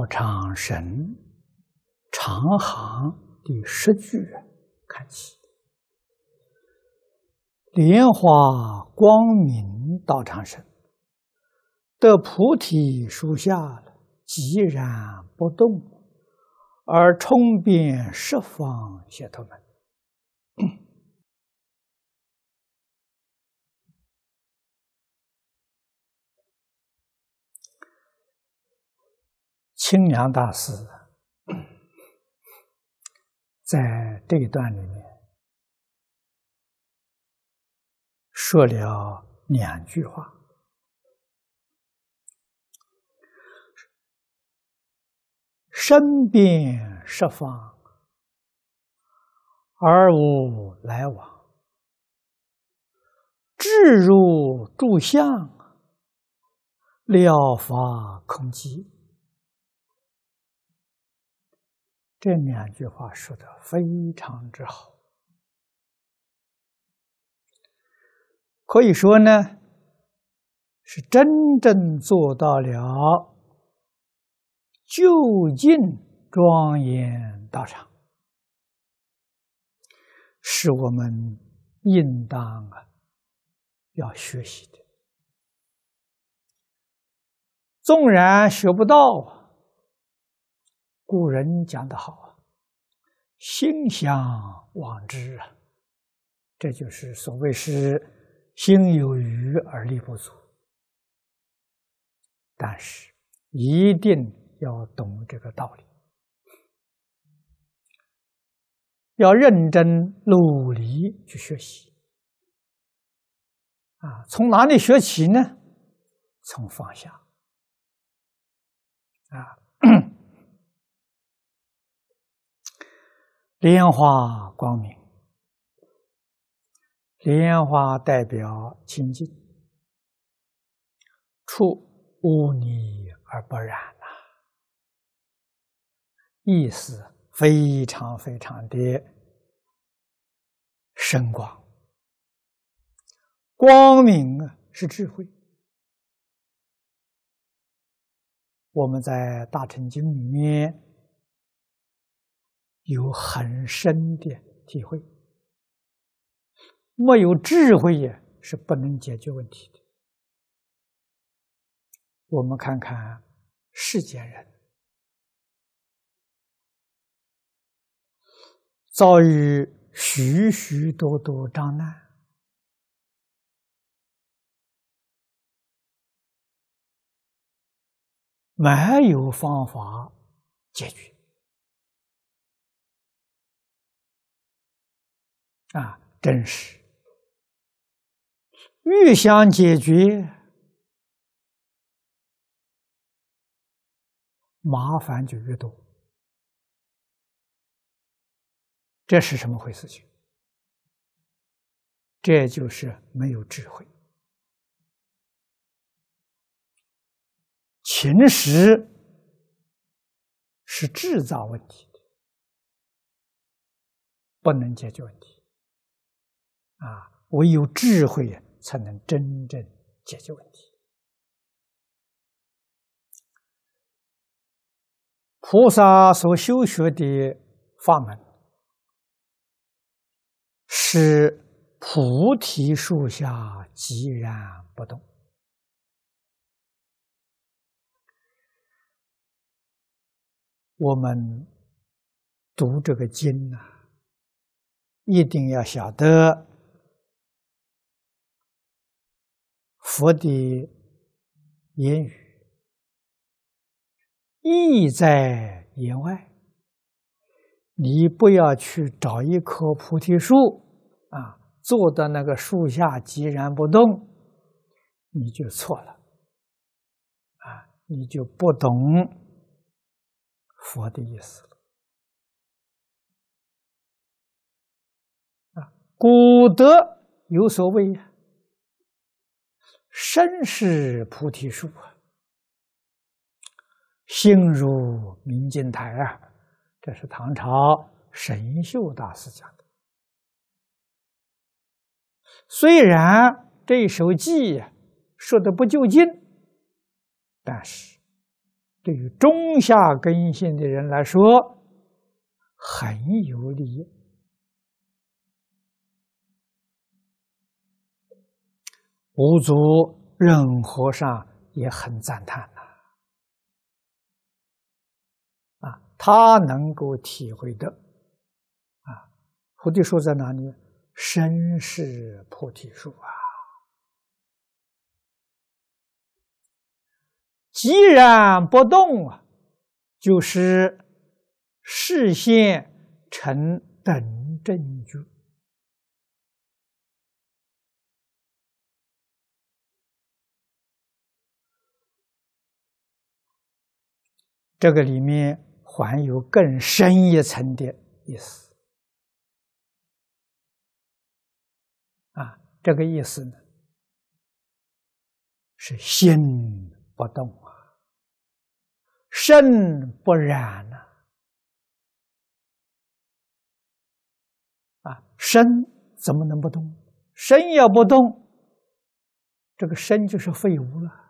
道场神长行第十句看起，莲花光明道场神，得菩提树下寂然不动，而冲遍十方解头门。清凉大师在这一段里面说了两句话：“身遍十方，而无来往；智如住相，了法空寂。”这两句话说的非常之好，可以说呢，是真正做到了就近庄严道场，是我们应当啊要学习的。纵然学不到。古人讲的好啊，“心想往之啊”，这就是所谓是“心有余而力不足”。但是一定要懂这个道理，要认真努力去学习啊！从哪里学起呢？从放下啊！莲花光明，莲花代表清净，出污泥而不染呐，意思非常非常的深广。光明啊，是智慧。我们在《大乘经》里面。有很深的体会，没有智慧也是不能解决问题的。我们看看世间人遭遇许许多多障难，没有方法解决。啊，真是，越想解决，麻烦就越多。这是什么回事？情？这就是没有智慧。秦时是制造问题的，不能解决问题。啊，唯有智慧才能真正解决问题。菩萨所修学的法门，是菩提树下寂然不动。我们读这个经啊，一定要晓得。佛的言语意在言外，你不要去找一棵菩提树啊，坐在那个树下寂然不动，你就错了，啊，你就不懂佛的意思了，啊，古德有所谓呀。身是菩提树啊，心如明镜台啊，这是唐朝神秀大师讲的。虽然这一首偈说的不就近，但是对于中下根性的人来说很有利益。五祖任和尚也很赞叹呐，啊，他能够体会的，啊，菩提树在哪里？身是菩提树啊，既然不动啊，就是视线成等正觉。这个里面含有更深一层的意思啊！这个意思呢，是心不动啊，身不染呐。啊，身怎么能不动？身要不动，这个身就是废物了。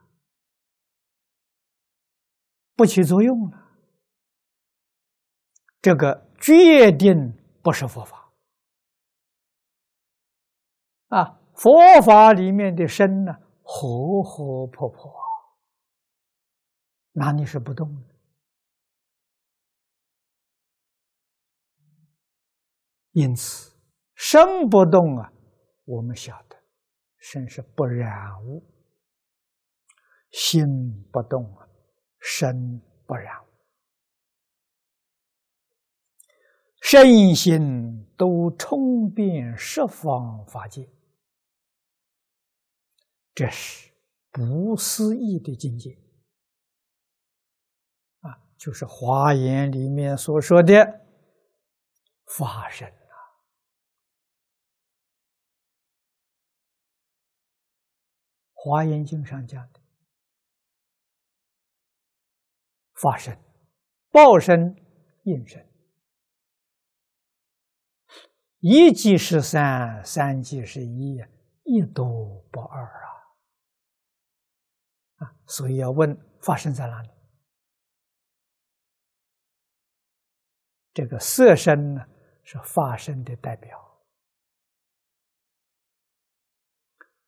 不起作用了，这个决定不是佛法啊！佛法里面的生呢，活活泼泼，哪里是不动的。因此，生不动啊，我们晓得，生是不染物；心不动啊。身不染，身心都充遍十方法界，这是不思议的境界啊！就是《华严》里面所说的法身啊，《华严经》上讲。发生、报声应声。一即是三，三即是一，一都不二啊！啊，所以要问发生在哪里？这个色身呢，是发生的代表，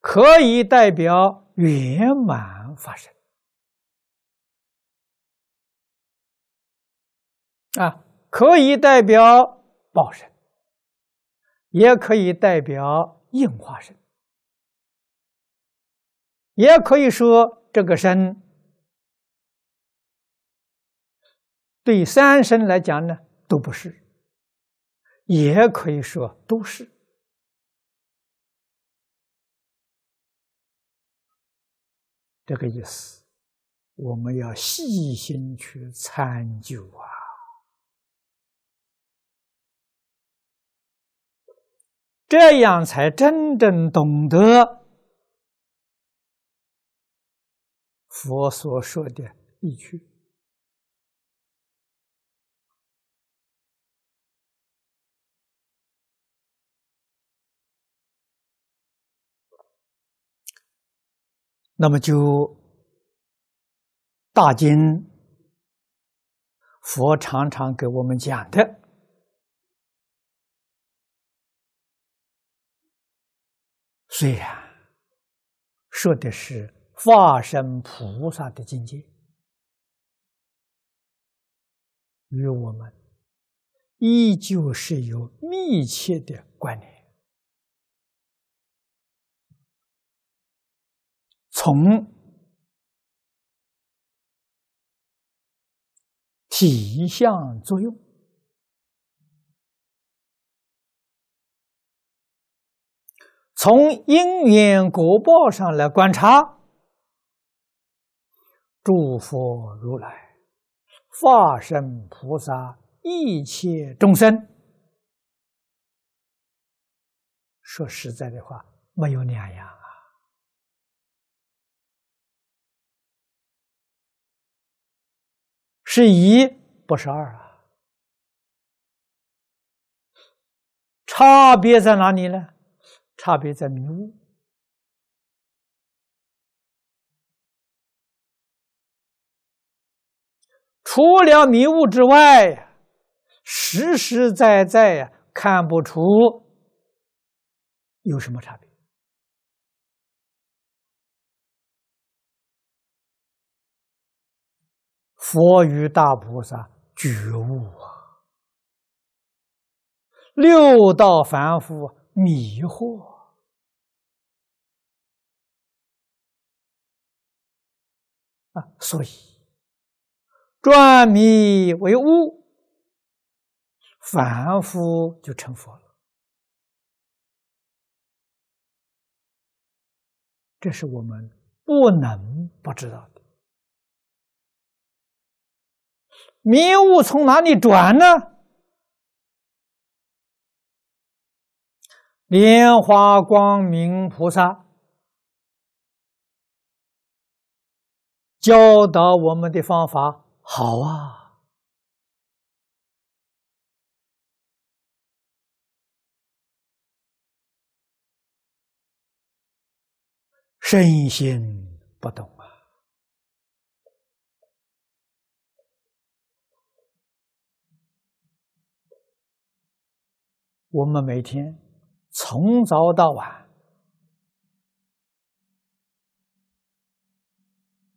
可以代表圆满发生。啊，可以代表宝身，也可以代表应化身，也可以说这个身对三身来讲呢都不是，也可以说都是，这个意思，我们要细心去参究啊。这样才真正懂得佛所说的一趣。那么，就大经佛常常给我们讲的。虽然说的是化身菩萨的境界，与我们依旧是有密切的关联，从体相作用。从因缘果报上来观察，诸佛如来、法身菩萨、一切众生，说实在的话，没有两样啊，是一不是二啊，差别在哪里呢？差别在迷雾，除了迷雾之外，实实在在呀，看不出有什么差别。佛与大菩萨觉悟啊，六道凡夫。迷惑啊，所以转迷为悟，凡夫就成佛了。这是我们不能不知道的。迷雾从哪里转呢？莲花光明菩萨教导我们的方法好啊，身心不懂啊，我们每天。从早到晚，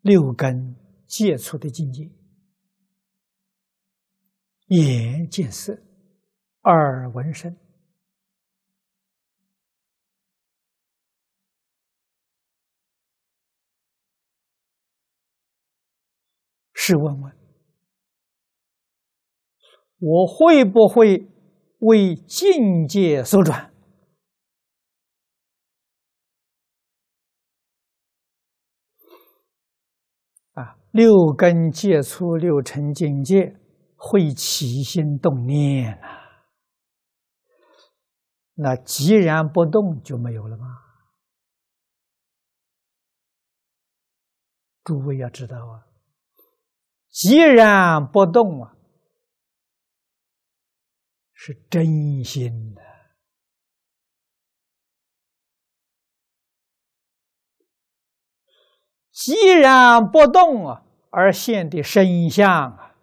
六根接触的境界，眼见色，耳闻声，试问问，我会不会为境界所转？六根戒出六尘境界，会起心动念啊。那既然不动就没有了吗？诸位要知道啊，既然不动啊，是真心的。既然不动啊，而现的身相啊，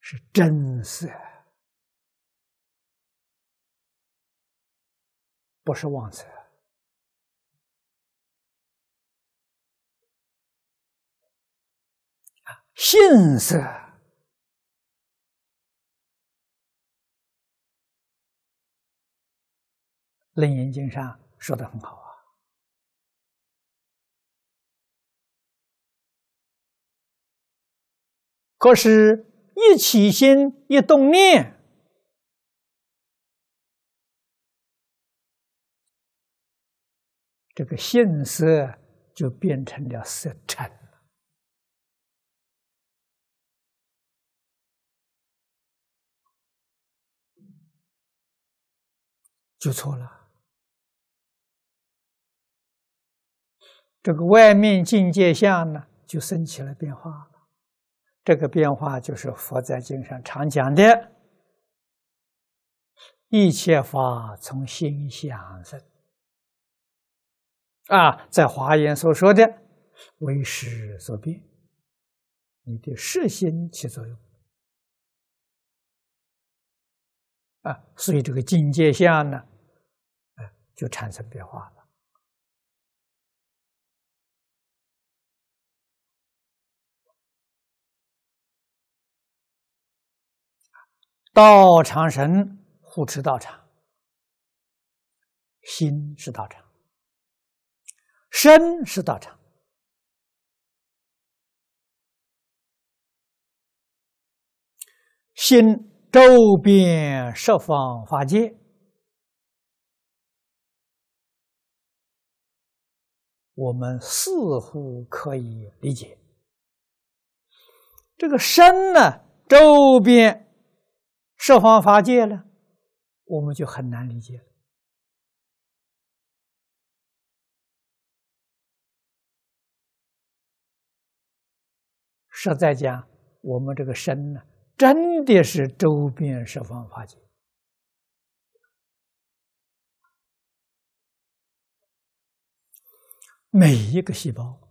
是真色，不是妄色信性色，《楞严经》上说的很好。可是，一起心，一动念，这个性色就变成了色尘，就错了。这个外面境界相呢，就升起了变化。这个变化就是佛在经上常讲的“一切法从心想生”，啊，在华严所说的“为事所变”，你的实心起作用啊，所以这个境界相呢，就产生变化了。道场神护持道场，心是道场，身是道场，心周边设方法界，我们似乎可以理解。这个身呢，周边。设方法界呢，我们就很难理解了。实在讲，我们这个身呢，真的是周边十方法界，每一个细胞。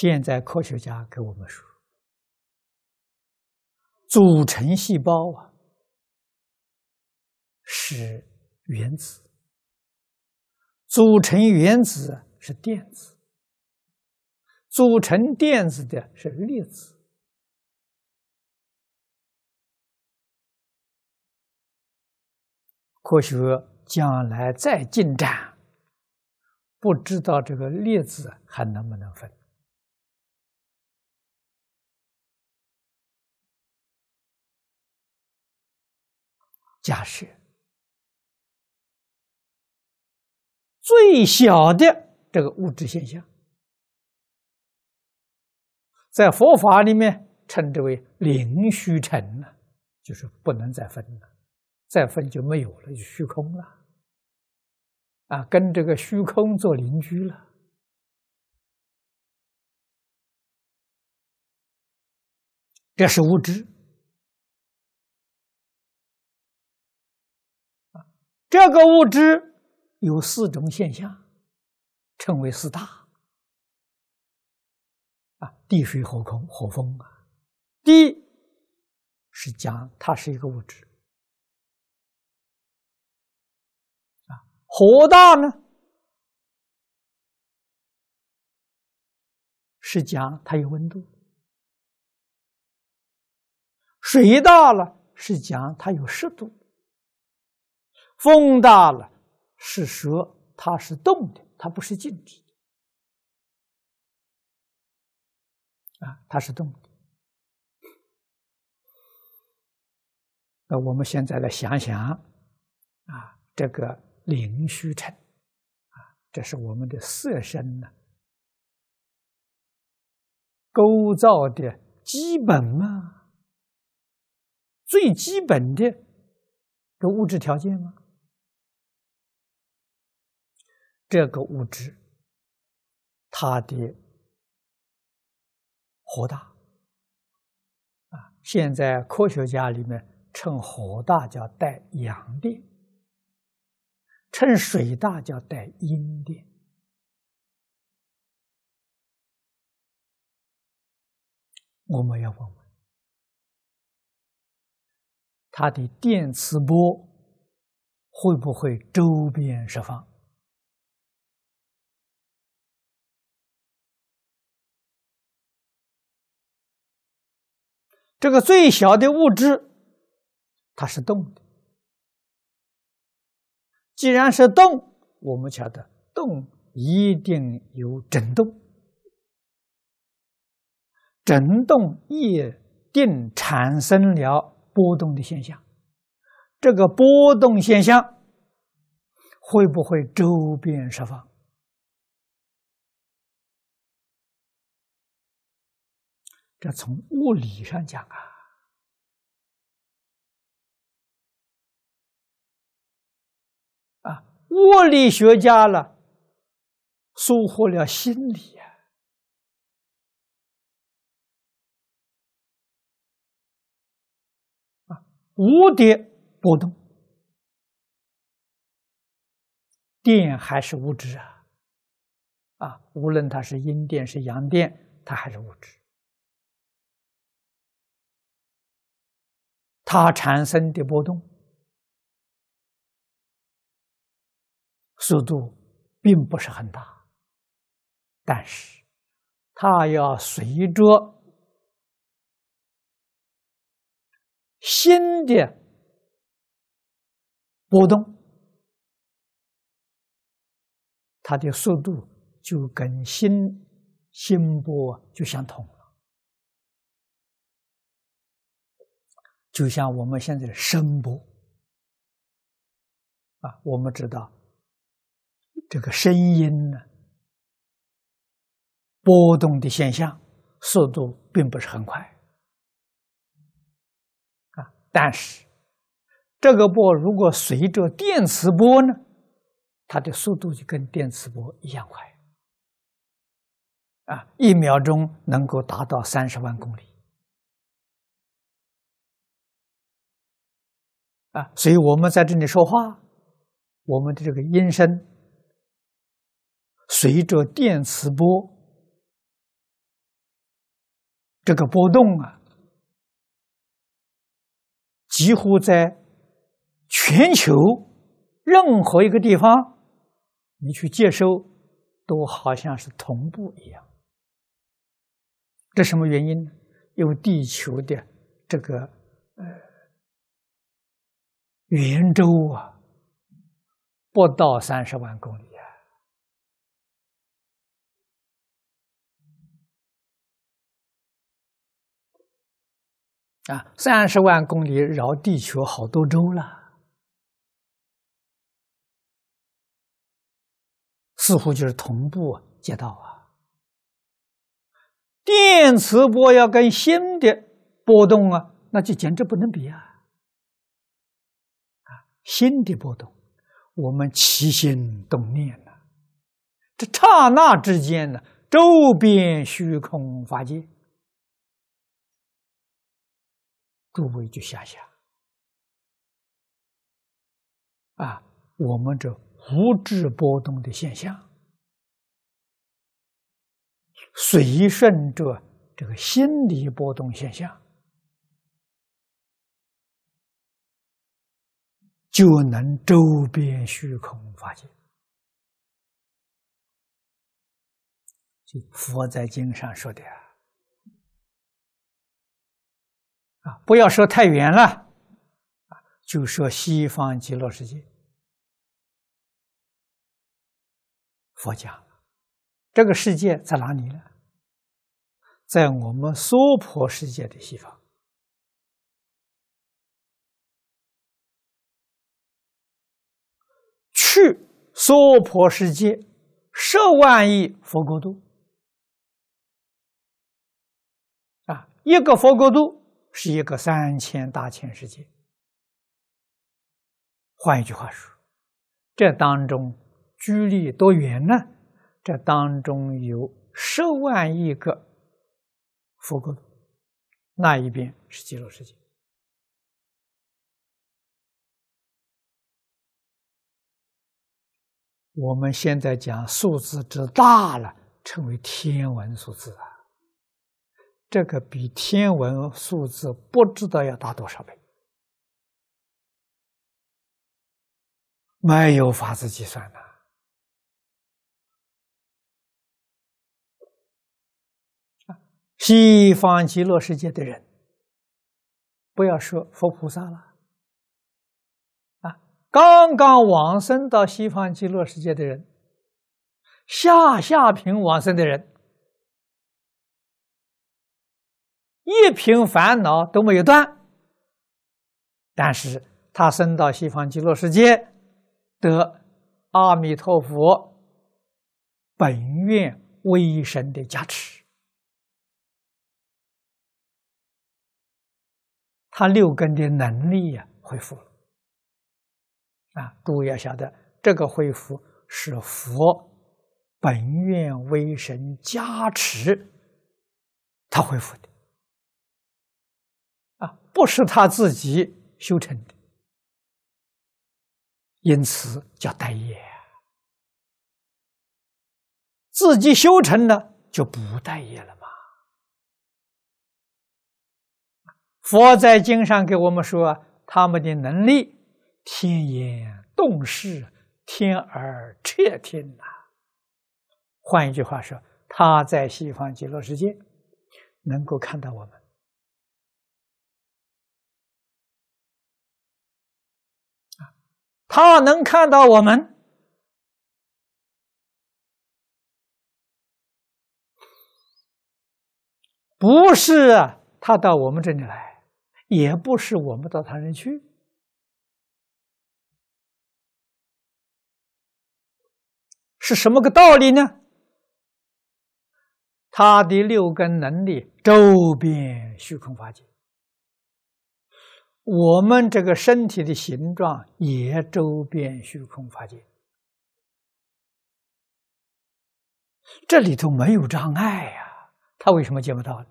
现在科学家给我们说，组成细胞啊是原子，组成原子是电子，组成电子的是粒子。科学将来再进展，不知道这个粒子还能不能分。假设最小的这个物质现象，在佛法里面称之为灵虚尘了，就是不能再分了，再分就没有了，就虚空了，啊，跟这个虚空做邻居了，这是物质。这个物质有四种现象，称为四大啊：地、水、火、空、火风啊。地是讲它是一个物质啊，火大呢是讲它有温度，水大了是讲它有湿度。风大了，是蛇，它是动的，它不是静止的啊，它是动的。那我们现在来想想啊，这个灵虚城啊，这是我们的色身呐，构造的基本吗？最基本的的物质条件吗？这个物质，它的火大啊，现在科学家里面称火大叫带阳电，称水大叫带阴电。我们要问问，它的电磁波会不会周边释放？这个最小的物质，它是动的。既然是动，我们晓得动一定有振动，振动一定产生了波动的现象。这个波动现象会不会周边释放？这从物理上讲啊，啊，物理学家了疏忽了心理啊，啊，无蝶波动，电还是物质啊，啊，无论它是阴电是阳电，它还是物质。它产生的波动速度并不是很大，但是它要随着新的波动，它的速度就跟新新波就相同。就像我们现在的声波啊，我们知道这个声音呢波动的现象速度并不是很快啊，但是这个波如果随着电磁波呢，它的速度就跟电磁波一样快啊，一秒钟能够达到三十万公里。所以我们在这里说话，我们的这个音声随着电磁波这个波动啊，几乎在全球任何一个地方，你去接收都好像是同步一样。这什么原因呢？因为地球的这个。圆周啊，不到三十万公里啊！啊，三十万公里绕地球好多周了，似乎就是同步街道啊。电磁波要跟新的波动啊，那就简直不能比啊！心的波动，我们起心动念了。这刹那之间呢，周边虚空法界，诸位就想想，啊，我们这物质波动的现象，随顺着这个心理波动现象。就能周边虚空法界，就佛在经上说的啊，啊，不要说太远了，啊，就说西方极乐世界。佛讲，这个世界在哪里呢？在我们娑婆世界的西方。去娑婆世界十万亿佛国度。啊，一个佛国度是一个三千大千世界。换一句话说，这当中距离多远呢？这当中有十万亿个佛国度，那一边是极乐世界。我们现在讲数字之大了，称为天文数字啊！这个比天文数字不知道要大多少倍，没有法子计算的。西方极乐世界的人，不要说佛菩萨了。刚刚往生到西方极乐世界的人，下下品往生的人，一品烦恼都没有断，但是他生到西方极乐世界得阿弥陀佛本愿威神的加持，他六根的能力呀恢复了。啊，诸位要晓得，这个恢复是佛本愿威神加持他恢复的，啊，不是他自己修成的，因此叫待业。自己修成的就不待业了嘛。佛在经上给我们说他们的能力。天眼洞视，天而彻天呐。换一句话说，他在西方极乐世界能够看到我们。他能看到我们，不是他到我们这里来，也不是我们到他那去。是什么个道理呢？他的六根能力周边虚空法界，我们这个身体的形状也周边虚空法界，这里头没有障碍呀。他为什么见不到呢？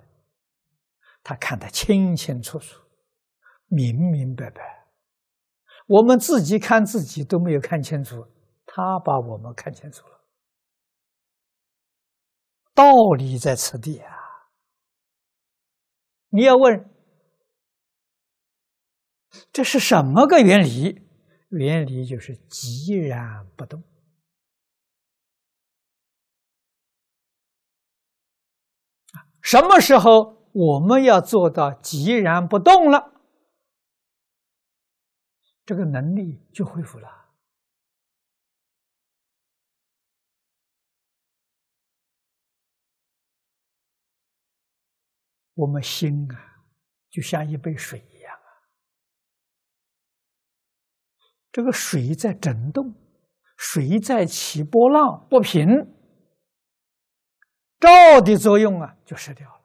他看得清清楚楚，明明白白。我们自己看自己都没有看清楚。他把我们看清楚了，道理在此地啊！你要问这是什么个原理？原理就是寂然不动。什么时候我们要做到寂然不动了，这个能力就恢复了。我们心啊，就像一杯水一样啊。这个水在震动，水在起波浪不平，照的作用啊就失掉了。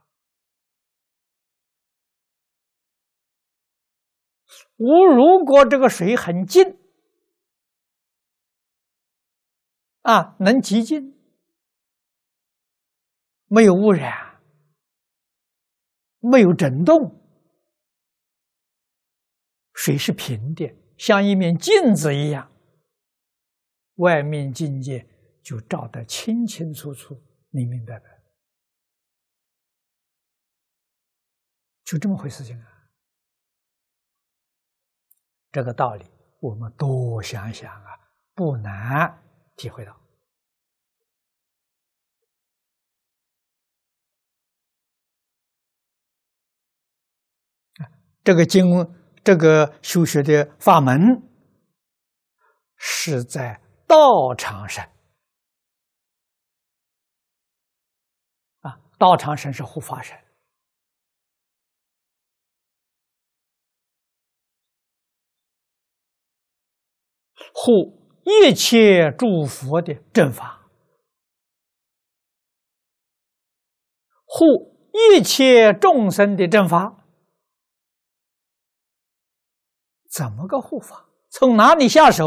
我如果这个水很静，啊，能极静，没有污染。没有震动，水是平的，像一面镜子一样，外面境界就照得清清楚楚、明明白白，就这么回事情啊。这个道理，我们多想想啊，不难体会到。这个经，这个修学的法门，是在道场上啊。道场上是护法神，护一切诸佛的正法，护一切众生的正法。怎么个护法？从哪里下手？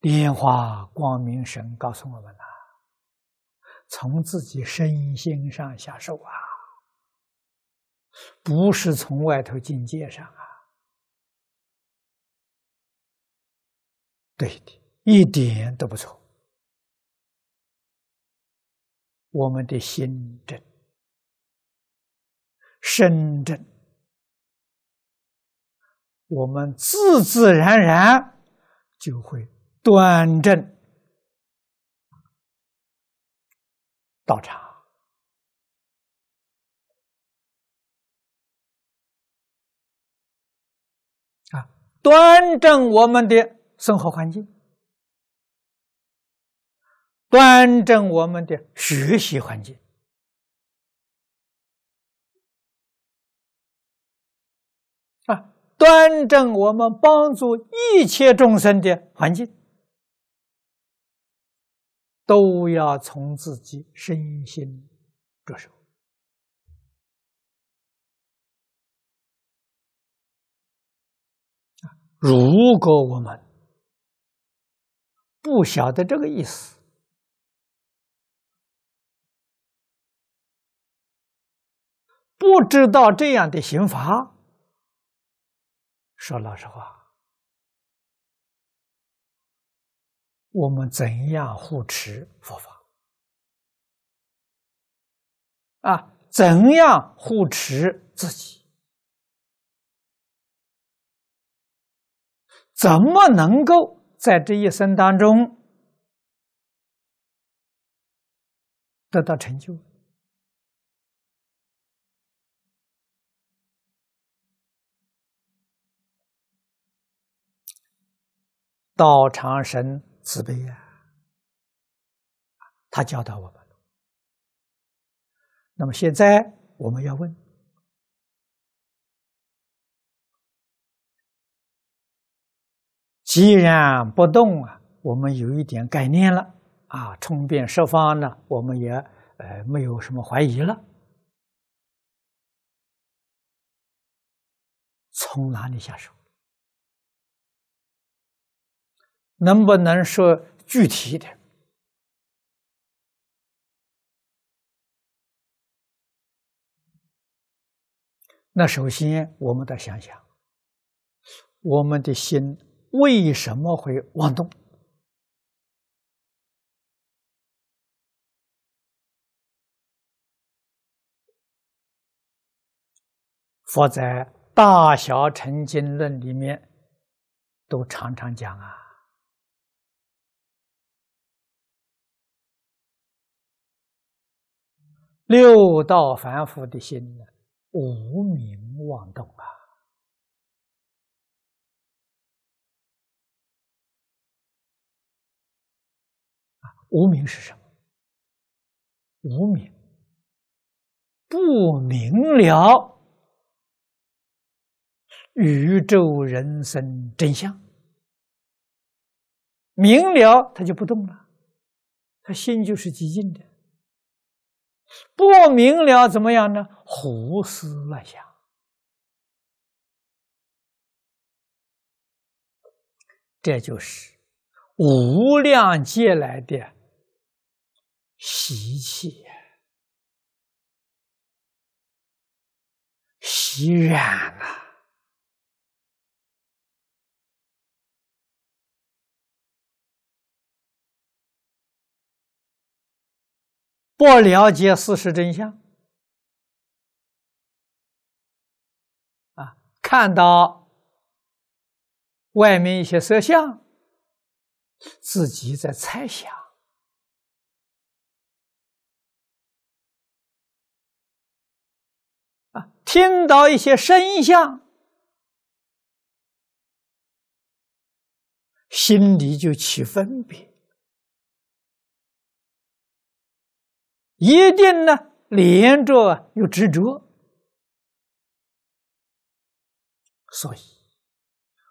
莲花光明神告诉我们呐，从自己身心上下手啊，不是从外头境界上啊。对的，一点都不错。我们的心真。深圳，我们自自然然就会端正道场啊，端正我们的生活环境，端正我们的学习环境。端正我们帮助一切众生的环境，都要从自己身心着手。如果我们不晓得这个意思，不知道这样的刑罚说老实话，我们怎样护持佛法啊？怎样护持自己？怎么能够在这一生当中得到成就？道长生慈悲啊，他教导我们。那么现在我们要问：既然不动啊，我们有一点概念了啊，冲遍十方呢，我们也呃没有什么怀疑了。从哪里下手？能不能说具体一点？那首先，我们得想想，我们的心为什么会妄动？佛在《大小乘经论》里面都常常讲啊。六道凡夫的心呢，无名妄动啊！无名是什么？无名，不明了宇宙人生真相，明了他就不动了，他心就是寂静的。不明了怎么样呢？胡思乱想，这就是无量劫来的习气、习染啊。不了解事实真相，啊，看到外面一些色相，自己在猜想，啊，听到一些声像心里就起分别。一定呢，连着有执着，所以，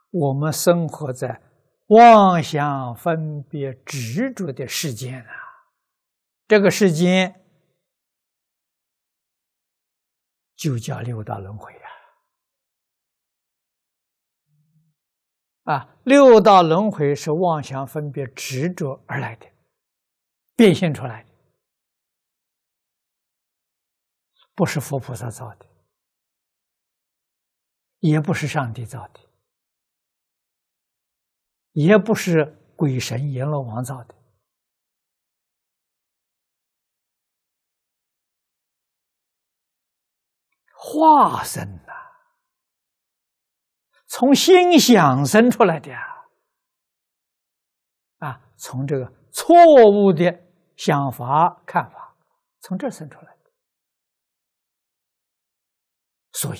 我们生活在妄想分别执着的世间啊，这个世间就叫六道轮回呀。啊，六道轮回是妄想分别执着而来的，变现出来的。不是佛菩萨造的，也不是上帝造的，也不是鬼神阎罗王造的，化身呐，从心想生出来的啊，啊，从这个错误的想法、看法，从这生出来。所以，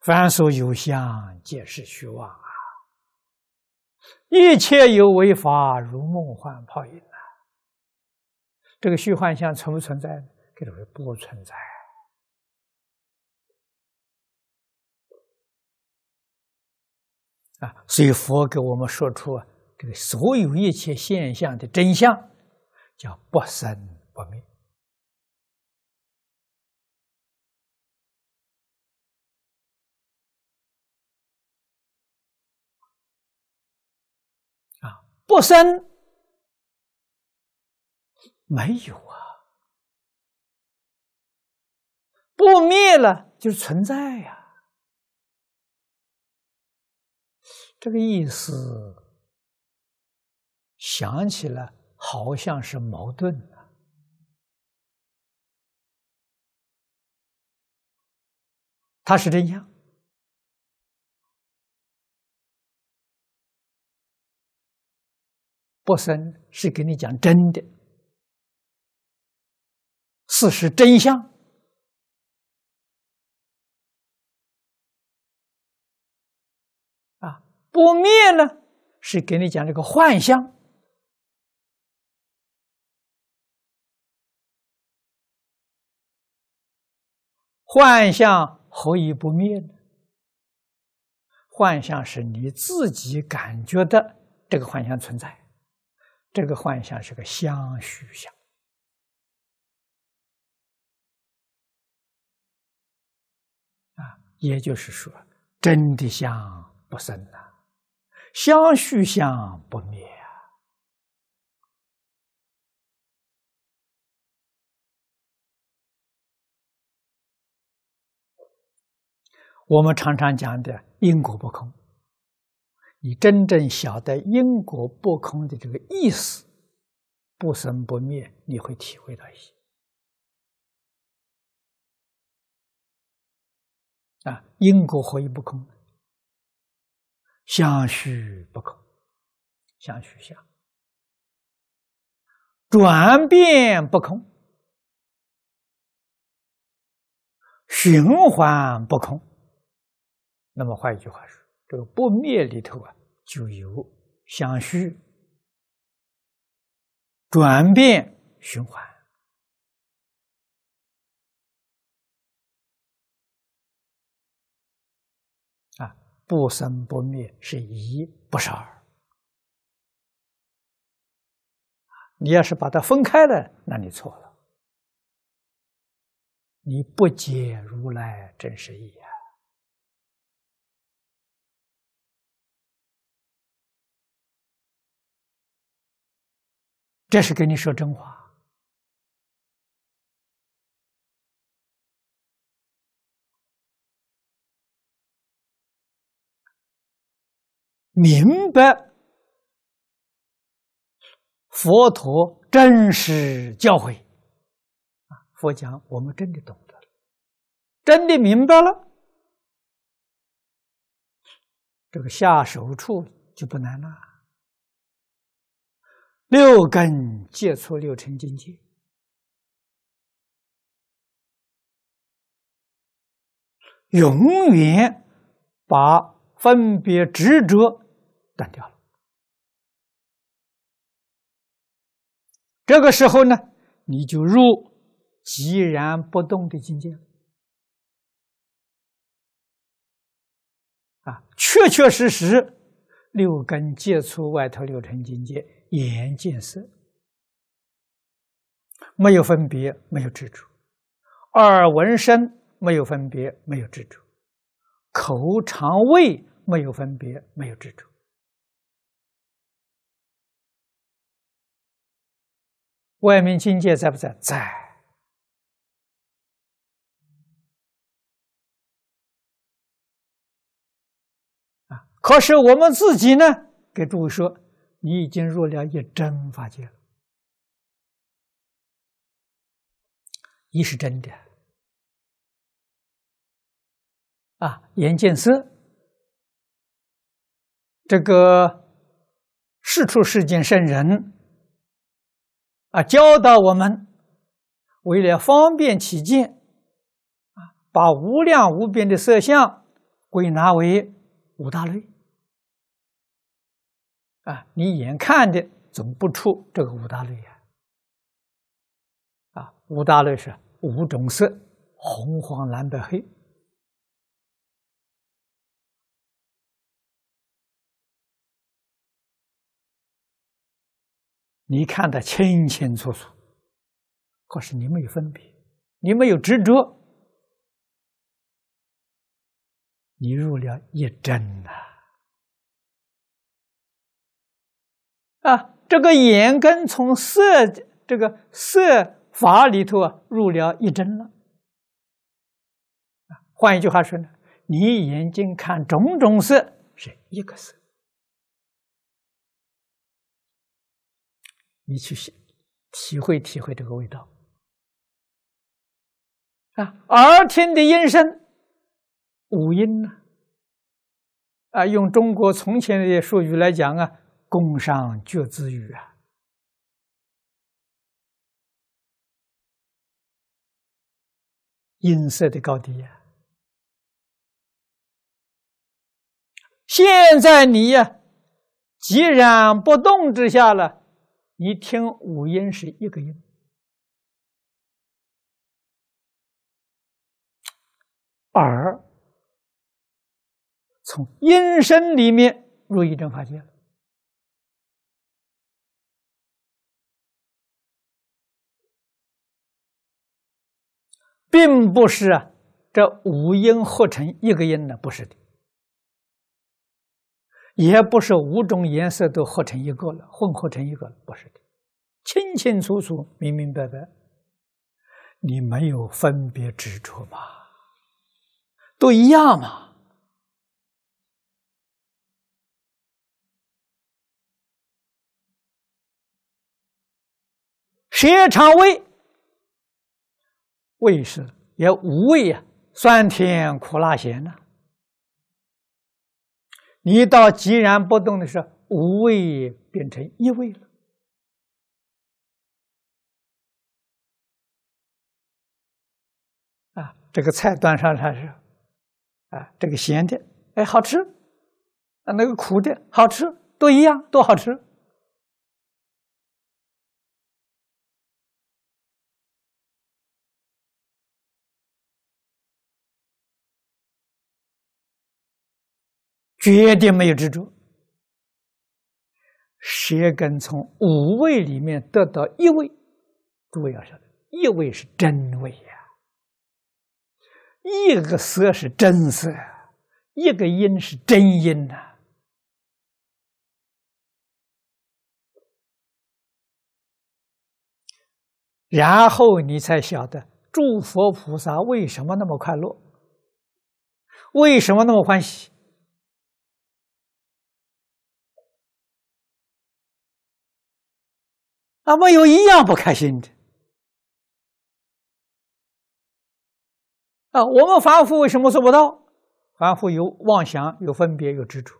凡所有相，皆是虚妄啊！一切有为法，如梦幻泡影啊！这个虚幻相存不存在呢？可以说不存在啊！所以佛给我们说出这个所有一切现象的真相，叫不生不灭。不生，没有啊！不灭了，就存在呀。这个意思，想起来好像是矛盾啊。他是真相。不生是给你讲真的事实真相啊，不灭呢是给你讲这个幻象。幻象何以不灭呢？幻象是你自己感觉的，这个幻象存在。这个幻象是个相虚相啊，也就是说，真的相不生了，相虚相不灭啊。我们常常讲的因果不空。你真正晓得因果不空的这个意思，不生不灭，你会体会到一些。啊，因果何以不空？相续不空，相续相；转变不空，循环不空。那么换一句话说。不灭里头啊，就有相续、转变、循环啊。不生不灭是一，不是二。你要是把它分开了，那你错了。你不解如来真实义啊。这是跟你说真话，明白佛陀真实教诲啊！佛讲，我们真的懂得了，真的明白了，这个下手处就不难了。六根接触六尘境界，永远把分别执着断掉了。这个时候呢，你就入寂然不动的境界啊！确确实实，六根接触外头六尘境界。眼见色，没有分别，没有执着；耳闻声，没有分别，没有执着；口肠胃，没有分别，没有执着。外面境界在不在？在啊。可是我们自己呢？给诸位说。你已经入了一真法界了，一是真的啊，眼见色，这个事出世间圣人啊，教导我们，为了方便起见啊，把无量无边的色相归纳为五大类。啊，你眼看的总不出这个五大类啊。啊，五大类是五种色：红、黄、蓝、白、黑。你看得清清楚楚，可是你没有分别，你没有执着，你入了一真呐。啊，这个眼根从色这个色法里头啊入了一针了。啊，换一句话说呢，你眼睛看种种色是一个色，你去体会体会这个味道。啊，耳听的音声，五音呢？啊，用中国从前的术语来讲啊。工商角之语啊，音色的高低呀。现在你呀，既然不动之下了，你听五音是一个音，耳从音声里面入一真法界了。并不是啊，这五音合成一个音了，不是的；也不是五种颜色都合成一个了，混合成一个了，不是的。清清楚楚、明明白白，你没有分别执着吧？都一样嘛？谁常为？味是也无味啊，酸甜苦辣咸呢。你到寂然不动的时候，无味变成一味了。啊，这个菜端上来是，啊，这个咸的，哎，好吃；啊，那个苦的，好吃，都一样，都好吃。绝对没有执着，舌根从五味里面得到一味，诸位要晓得，一味是真味呀，一个色是真色，一个音是真音呐，然后你才晓得，诸佛菩萨为什么那么快乐，为什么那么欢喜。啊，没有一样不开心的。啊，我们凡夫为什么做不到？凡夫有妄想，有分别，有执着。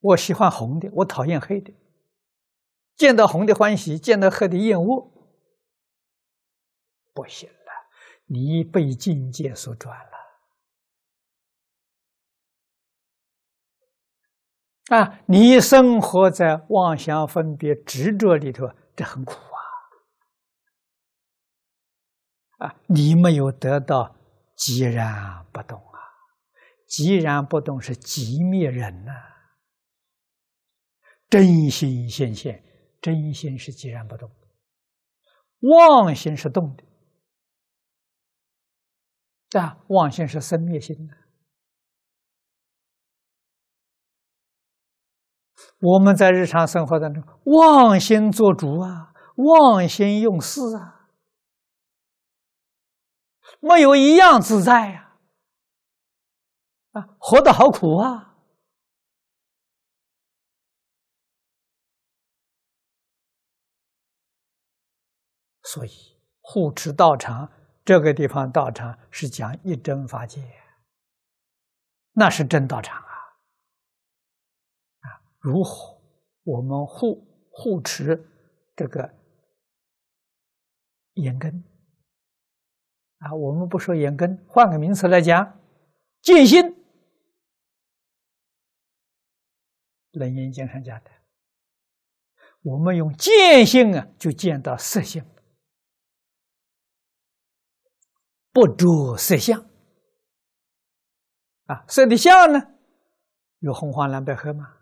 我喜欢红的，我讨厌黑的。见到红的欢喜，见到黑的厌恶，不行了，你被境界所转了。啊，你生活在妄想分别执着里头，这很苦啊！啊，你没有得到，截然不动啊！截然不动是寂灭人呐。真心显现，真心是截然不动，妄心是动的，对妄心是生灭心呢。我们在日常生活当中，妄心作主啊，妄心用事啊，没有一样自在呀，啊，活得好苦啊！所以护持道场这个地方，道场是讲一真法界，那是真道场。如何我们护护持这个眼根啊，我们不说眼根，换个名词来讲，戒心。冷严经常讲的，我们用见性啊，就见到色相，不着色相啊，色的相呢，有红黄蓝白黑吗？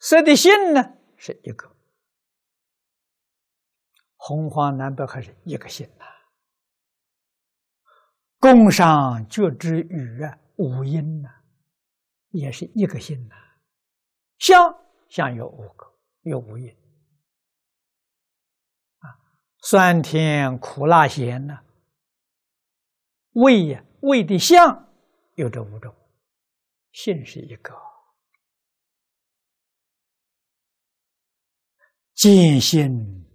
色的性呢是一个，红黄南北还是一个性呐？共商就语啊，五音呐，也是一个性呐？相相有五个，有五音啊，酸甜苦辣咸呐，味呀味的相有这五种，性是一个。见心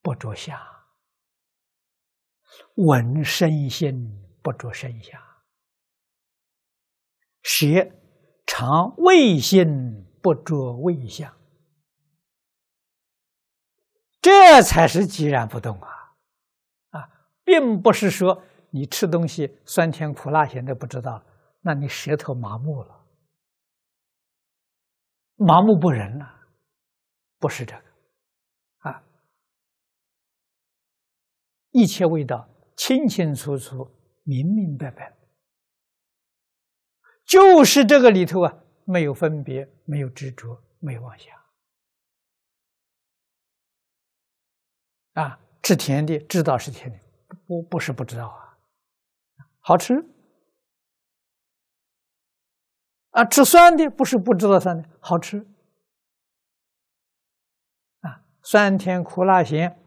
不着相，闻身心不着身相，舌尝味心不着味相，这才是寂然不动啊！啊，并不是说你吃东西酸甜苦辣咸都不知道，那你舌头麻木了，麻木不仁了，不是这个。一切味道清清楚楚、明明白白，就是这个里头啊，没有分别，没有执着，没有妄想啊。吃甜的知道是甜的，不不是不知道啊，好吃啊。吃酸的不是不知道酸的，好吃啊。酸甜苦辣咸。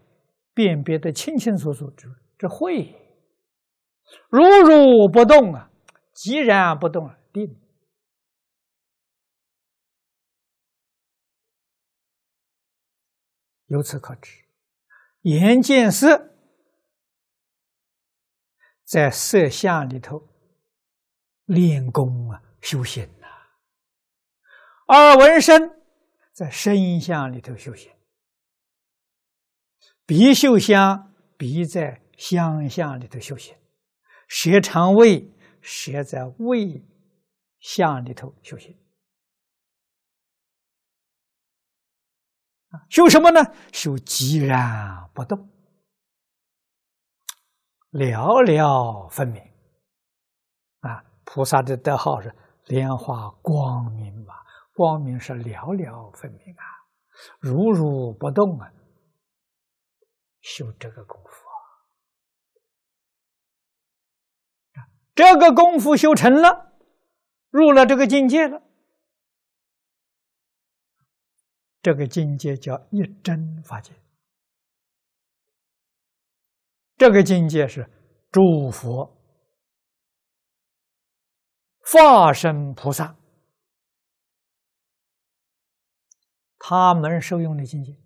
辨别的清清楚楚，这这会。如如不动啊，寂然不动啊，定。由此可知，眼见色，在色相里头练功啊，修行呐；耳闻声，在声相里头修行。鼻嗅香，鼻在香象里头休息；舌尝味，舌在味象里头休息。啊，修什么呢？修寂然不动，寥寥分明。啊，菩萨的德号是莲花光明嘛，光明是寥寥分明啊，如如不动啊。修这个功夫啊，这个功夫修成了，入了这个境界了。这个境界叫一真法界，这个境界是诸佛、化身菩萨他们受用的境界。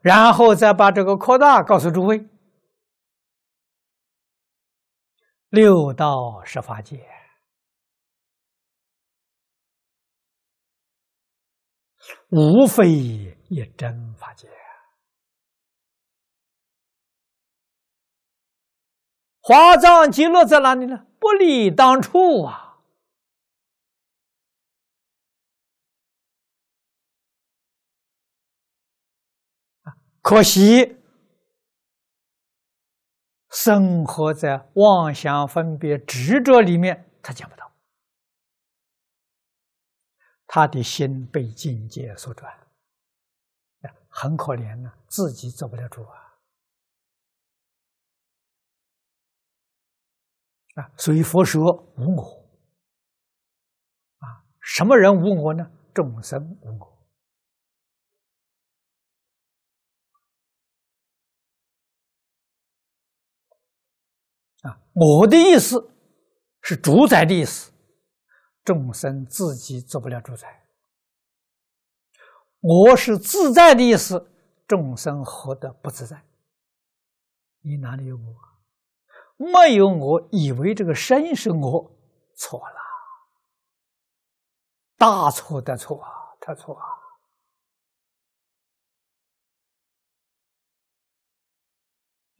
然后再把这个扩大告诉诸位，六道十法界，无非一真法界，华藏极乐在哪里呢？不离当处啊。可惜，生活在妄想分别执着里面，他见不到，他的心被境界所转，很可怜呢，自己做不了主啊，啊，所以佛说无我，啊，什么人无我呢？众生无我。我的意思是主宰的意思，众生自己做不了主宰。我是自在的意思，众生活得不自在。你哪里有我？没有，我以为这个身是我，错了，大错的错啊，他错啊！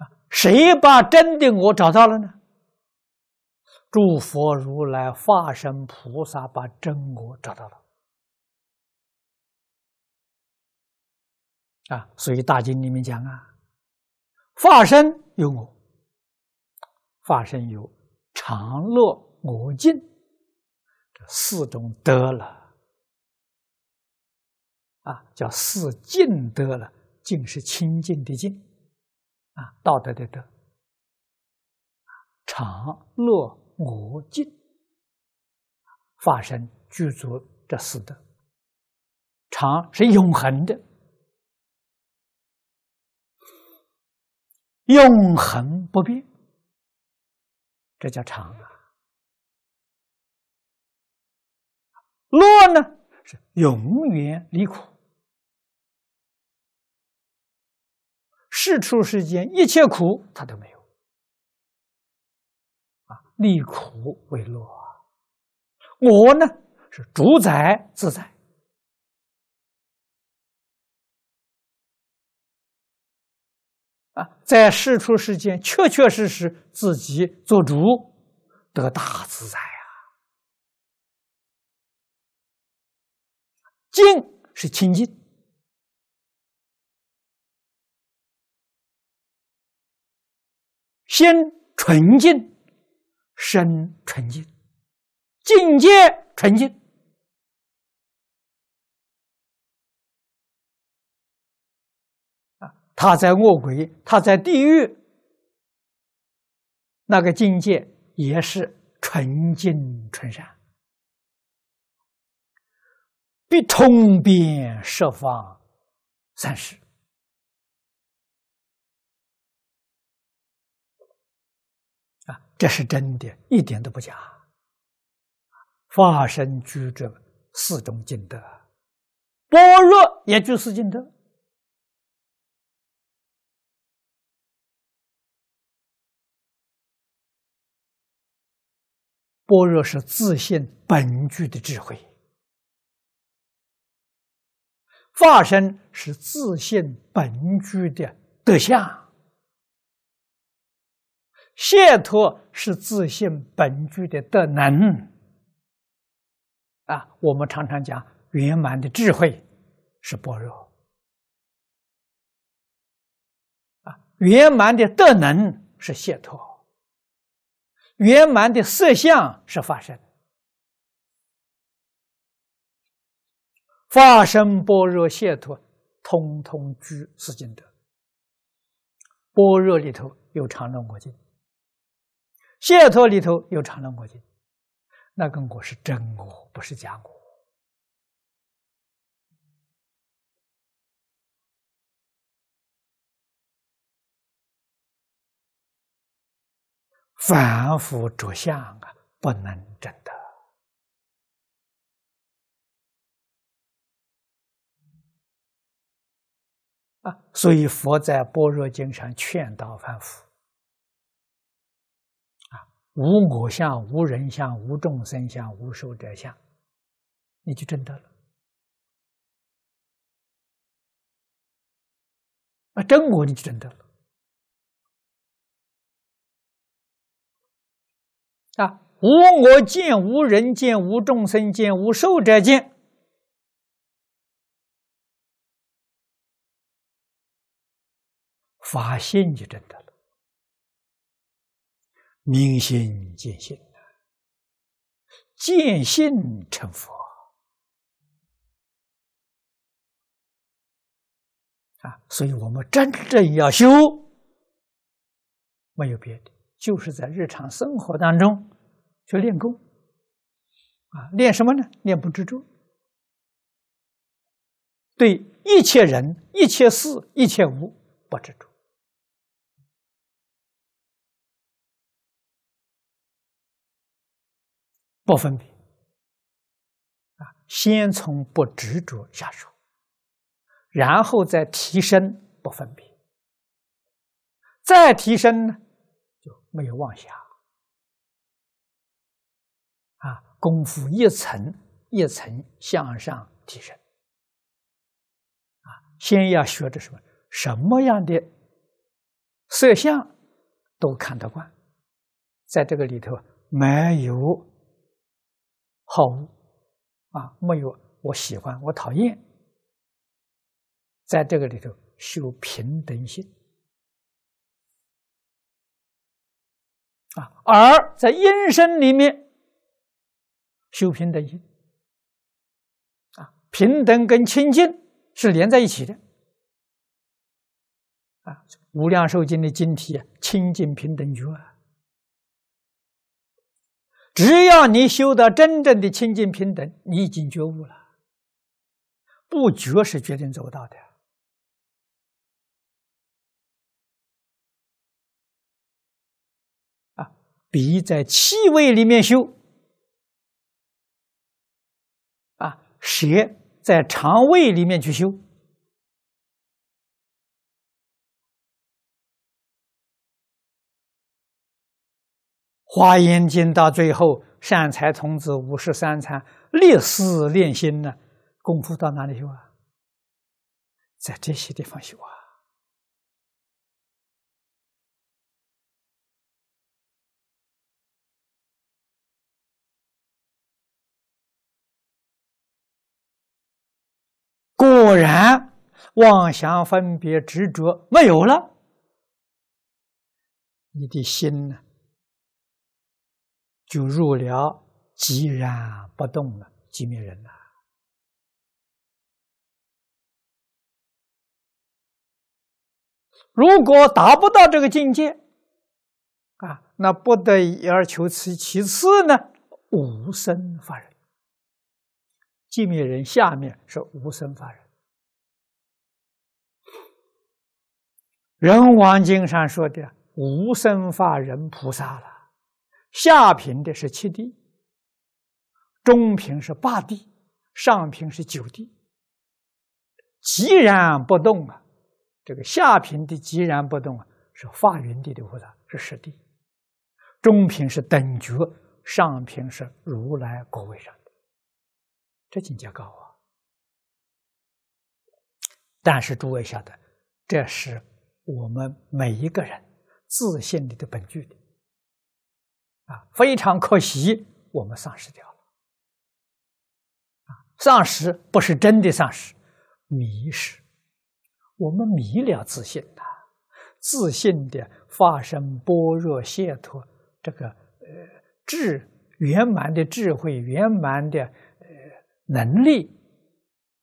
啊，谁把真的我找到了呢？诸佛如来化身菩萨把真我找到了啊！所以大经里面讲啊，化身有我，化身有常乐我净这四种德了啊，叫四净德了，净是清净的净啊，道德的德常乐。我境，发生具足这四德，常是永恒的，永恒不变，这叫常啊。乐呢，是永远离苦，世出世间一切苦，他都没利苦为乐，我呢是主宰自在啊，在世出世间，确确实实自己做主，得大自在啊。静是清净，心纯净。身纯净，境界纯净啊！他在恶鬼，他在地狱那个境界也是纯净纯善，必通遍十方三世。这是真的，一点都不假。化身居者四种尽德，般若也就四尽德。般若是自信本具的智慧，化身是自信本具的德相。解脱是自信本具的德能，啊，我们常常讲圆满的智慧是般若，啊，圆满的德能是解脱，圆满的色相是发生，发生般若解脱，通通具四金德，般若里头有长乐我净。解脱里头有常乐我境，那个我是真我，不是假我。凡夫着相啊，不能真的。啊，所以佛在般若经上劝导凡夫。无我相，无人相，无众生相，无寿者相，你就真得了。啊，真我你就真得了。啊，无我见，无人见，无众生见，无寿者见，法现就真的。明心见性，见性成佛啊！所以，我们真正要修，没有别的，就是在日常生活当中去练功啊！练什么呢？练不知足。对一切人、一切事、一切物不知足。不分别啊，先从不执着下手，然后再提升不分别，再提升呢就没有妄想啊。功夫一层一层向上提升啊，先要学着什么？什么样的色相都看得惯，在这个里头没有。好恶啊，没有我喜欢，我讨厌，在这个里头修平等性啊，而在阴身里面修平等性啊，平等跟清净是连在一起的啊，无量寿经的经题啊，清净平等觉啊。只要你修得真正的清净平等，你已经觉悟了。不觉是绝对做不到的。啊，鼻在气味里面修，啊，舌在肠胃里面去修。华严经到最后，善财童子五十三参，列事练心呢，功夫到哪里修啊？在这些地方修啊。果然，妄想分别执着没有了，你的心呢？就入了寂然不动了，寂灭人了。如果达不到这个境界啊，那不得已而求其其次呢？无生法人，寂灭人下面是无生法人。人王经上说的无生法人菩萨了。下品的是七地，中品是八地，上品是九地。寂然不动啊，这个下品的寂然不动啊，是发源地的菩萨，是十地。中品是等觉，上品是如来果位上的，这境界高啊。但是诸位晓得，这是我们每一个人自信力的本具的。啊，非常可惜，我们丧失掉了。啊，丧失不是真的丧失，迷失，我们迷了自信啊，自信的发生般若解脱，这个呃智圆满的智慧，圆满的呃能力，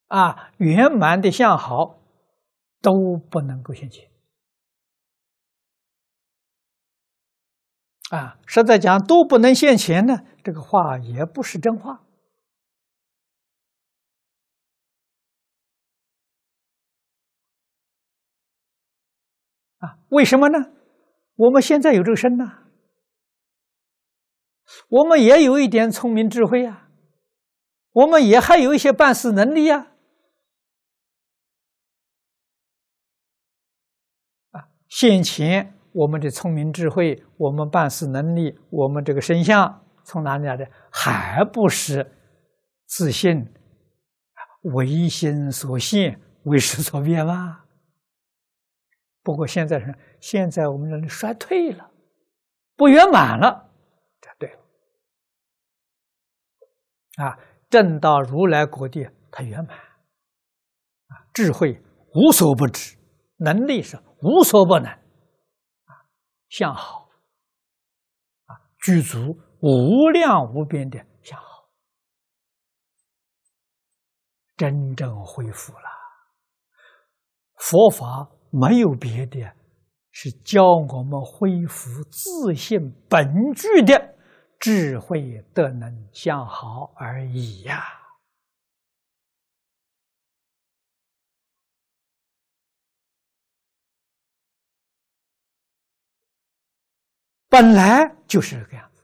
啊，圆满的向好都不能够兴起。啊，实在讲，都不能现钱呢，这个话也不是真话。啊，为什么呢？我们现在有这个身呢。我们也有一点聪明智慧啊，我们也还有一些办事能力呀。啊，现钱。我们的聪明智慧，我们办事能力，我们这个身相，从哪里来的？还不是自信，唯心所现，唯识所变吗？不过现在是现在，我们人衰退了，不圆满了，这对了。啊，正道如来国地，它圆满啊，智慧无所不知，能力是无所不能。向好啊，具足无量无边的向好，真正恢复了佛法。没有别的，是教我们恢复自信本具的智慧德能向好而已呀。本来就是这个样子，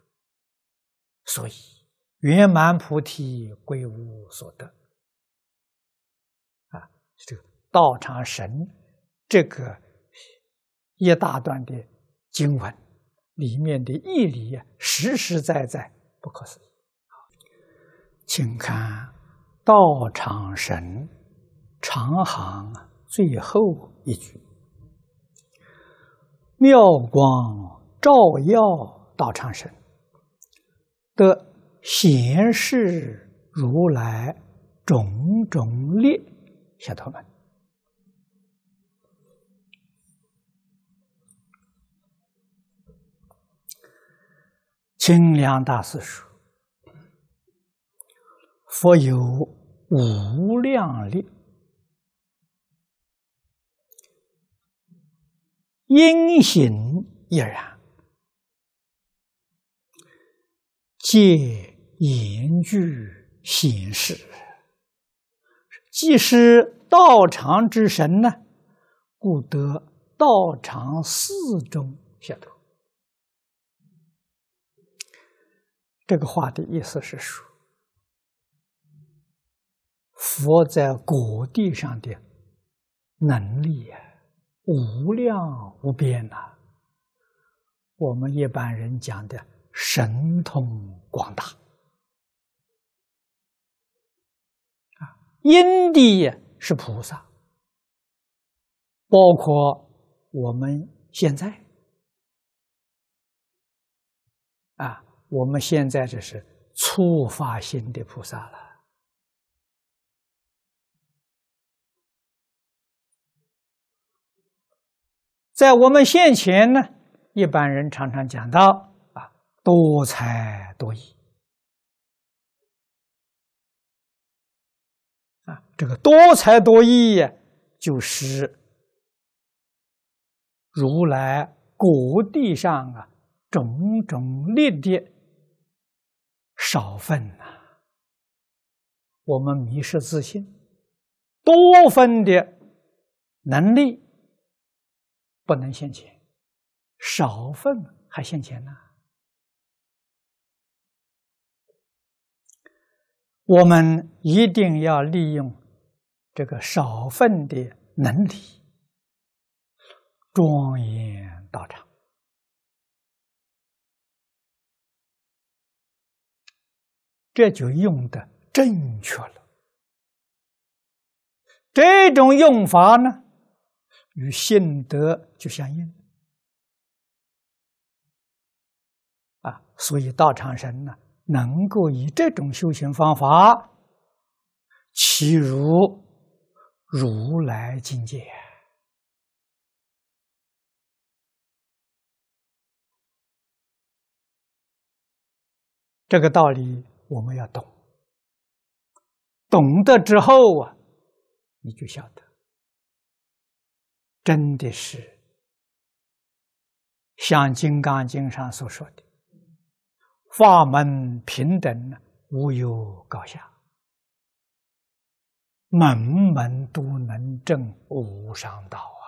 所以圆满菩提归无所得。啊，这个道场神这个一大段的经文里面的义理啊，实实在在不可思议。好，请看道场神长行最后一句：妙光。照耀大长生，得闲事如来种种力，小头友们，清凉大师说：“佛有无量力，因行也然。”借言句显示，即是道场之神呢，故得道场四中下脱。这个话的意思是说，佛在果地上的能力呀，无量无边呐。我们一般人讲的。神通广大啊！因地是菩萨，包括我们现在啊，我们现在这是初发心的菩萨了。在我们现前呢，一般人常常讲到。多才多艺啊！这个多才多艺就是如来国地上啊，种种力的少分呐。我们迷失自信，多分的能力不能现前，少分还现前呢。我们一定要利用这个少分的能力庄严道场，这就用的正确了。这种用法呢，与性德就相应。啊，所以道场神呢。能够以这种修行方法，岂如如来境界？这个道理我们要懂，懂得之后啊，你就晓得，真的是像《金刚经》上所说的。法门平等，无有高下，门门都能证无上道啊！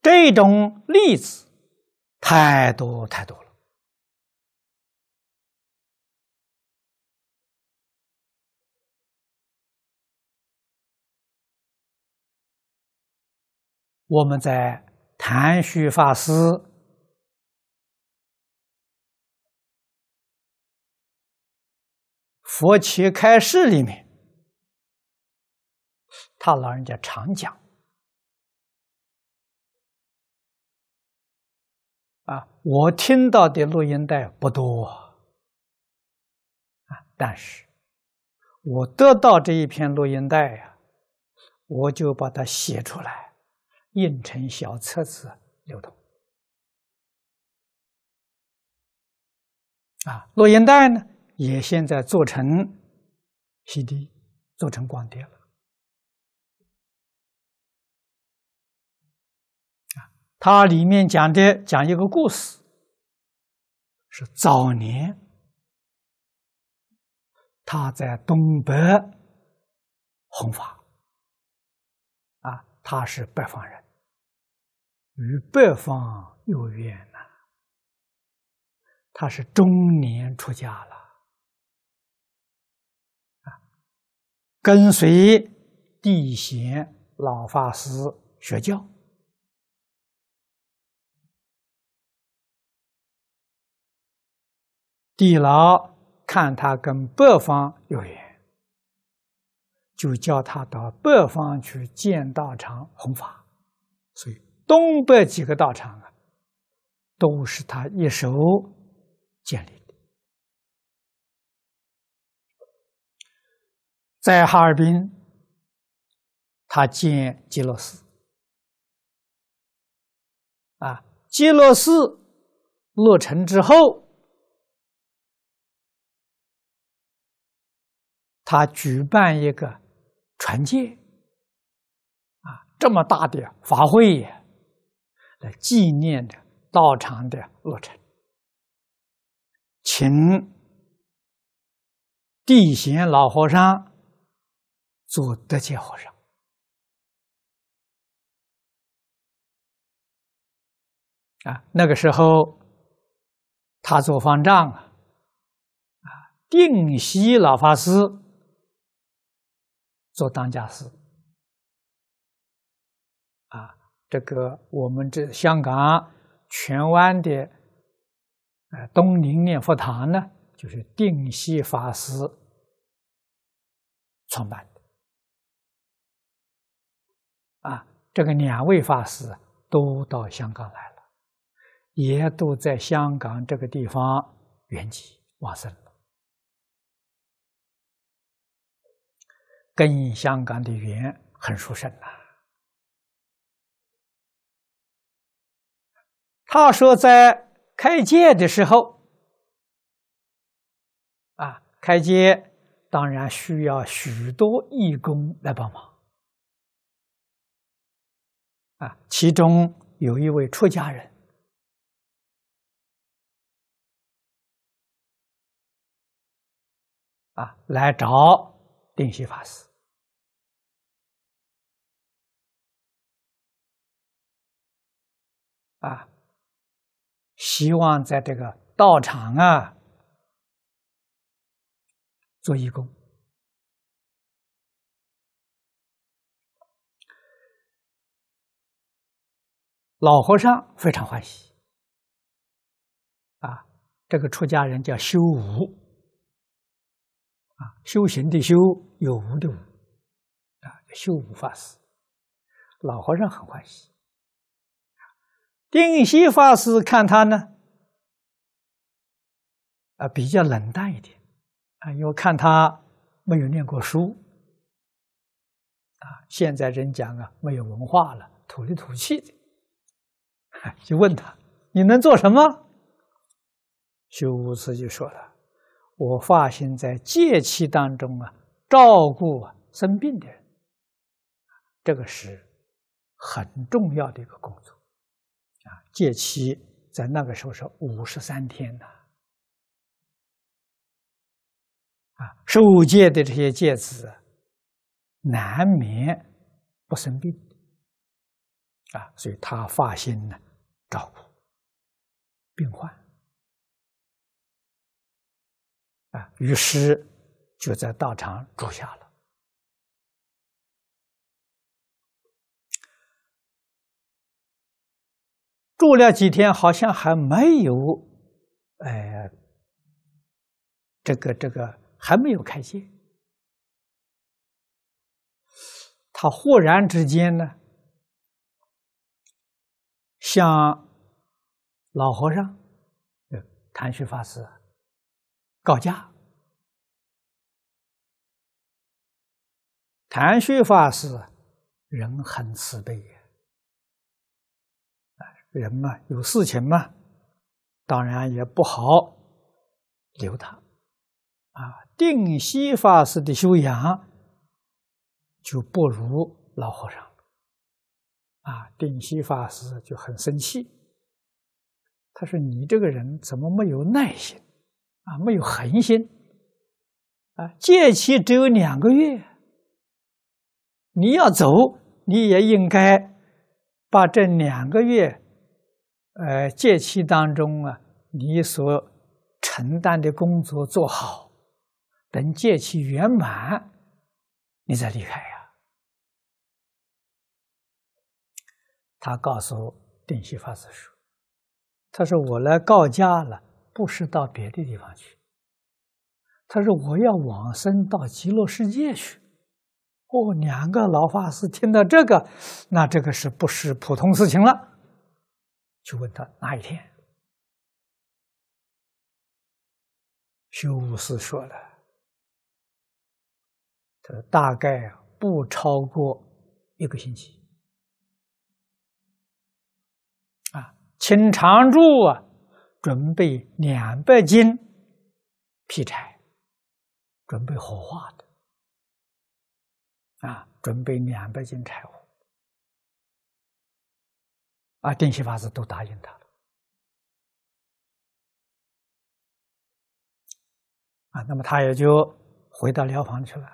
这种例子太多太多了。我们在谭旭法师佛起开示里面，他老人家常讲啊，我听到的录音带不多啊，但是，我得到这一篇录音带呀，我就把它写出来。印成小册子流通啊，录音带呢也现在做成 CD，做成光碟了啊。它里面讲的讲一个故事，是早年他在东北弘法啊，他是北方人。与北方有缘呐，他是中年出家了，啊，跟随地贤老法师学教，地老看他跟北方有缘，就叫他到北方去建道场弘法，所以。东北几个道场啊，都是他一手建立的。在哈尔滨，他建极乐寺。啊，极乐寺落成之后，他举办一个传戒，啊，这么大的法会。来纪念的道场的落成，请地贤老和尚做德界和尚啊！那个时候他做方丈啊，啊，定西老法师做当家师。这个我们这香港荃湾的，东林念佛堂呢，就是定西法师创办的。啊，这个两位法师都到香港来了，也都在香港这个地方圆寂往生了，跟香港的缘很殊胜呐。他说，在开戒的时候，啊，开戒当然需要许多义工来帮忙，啊，其中有一位出家人，啊，来找定西法师，啊。希望在这个道场啊做义工，老和尚非常欢喜啊。这个出家人叫修无啊，修行的修，有无的无啊，修无法师。老和尚很欢喜。定西法师看他呢，啊，比较冷淡一点，啊，又看他没有念过书，啊，现在人讲啊，没有文化了，土里土气的，就问他你能做什么？修无师就说了，我发心在戒期当中啊，照顾生病的人，这个是很重要的一个工作。戒期在那个时候是五十三天呐，啊，受戒的这些戒子难免不生病，啊，所以他发心呢照顾病患，啊，于是就在道场住下了。住了几天，好像还没有，哎，这个这个还没有开心，他忽然之间呢，向老和尚、谭旭法师告假。谭旭法师人很慈悲。人嘛，有事情嘛，当然也不好留他啊。定西法师的修养就不如老和尚啊，定西法师就很生气，他说：“你这个人怎么没有耐心啊？没有恒心啊？戒期只有两个月，你要走，你也应该把这两个月。”呃，戒期当中啊，你所承担的工作做好，等戒期圆满，你再离开呀。他告诉定西法师说：“他说我来告假了，不是到别的地方去。他说我要往生到极乐世界去。”哦，两个老法师听到这个，那这个是不是普通事情了？就问他哪一天？修武士说了：“他说大概不超过一个星期。”啊，请长住啊！准备两百斤劈柴，准备火化的啊，准备两百斤柴火。啊，定西法师都答应他了。啊，那么他也就回到疗房去了。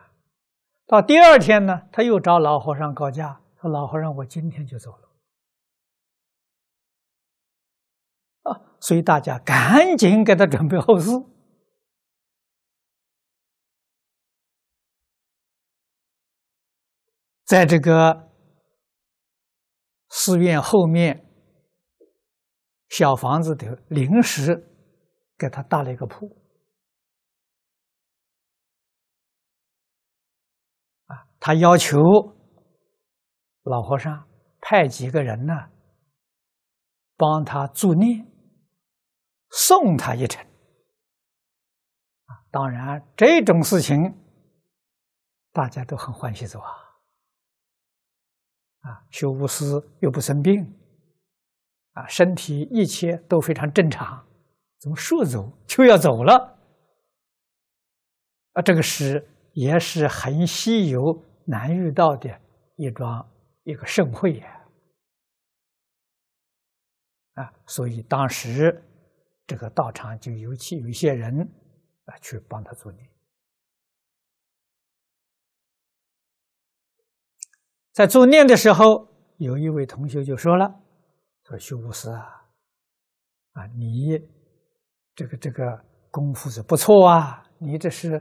到第二天呢，他又找老和尚告假，说：“老和尚，我今天就走了。”啊，所以大家赶紧给他准备后事，在这个。寺院后面小房子头临时给他搭了一个铺啊，他要求老和尚派几个人呢，帮他助念，送他一程当然这种事情大家都很欢喜做啊。啊，学无私又不生病，啊，身体一切都非常正常。怎么说走就要走了？啊，这个是也是很稀有难遇到的一桩一个盛会呀！啊，所以当时这个道场就尤其有一些人啊去帮他做念。在做念的时候，有一位同学就说了：“说修布施啊，啊，你这个这个功夫是不错啊，你这是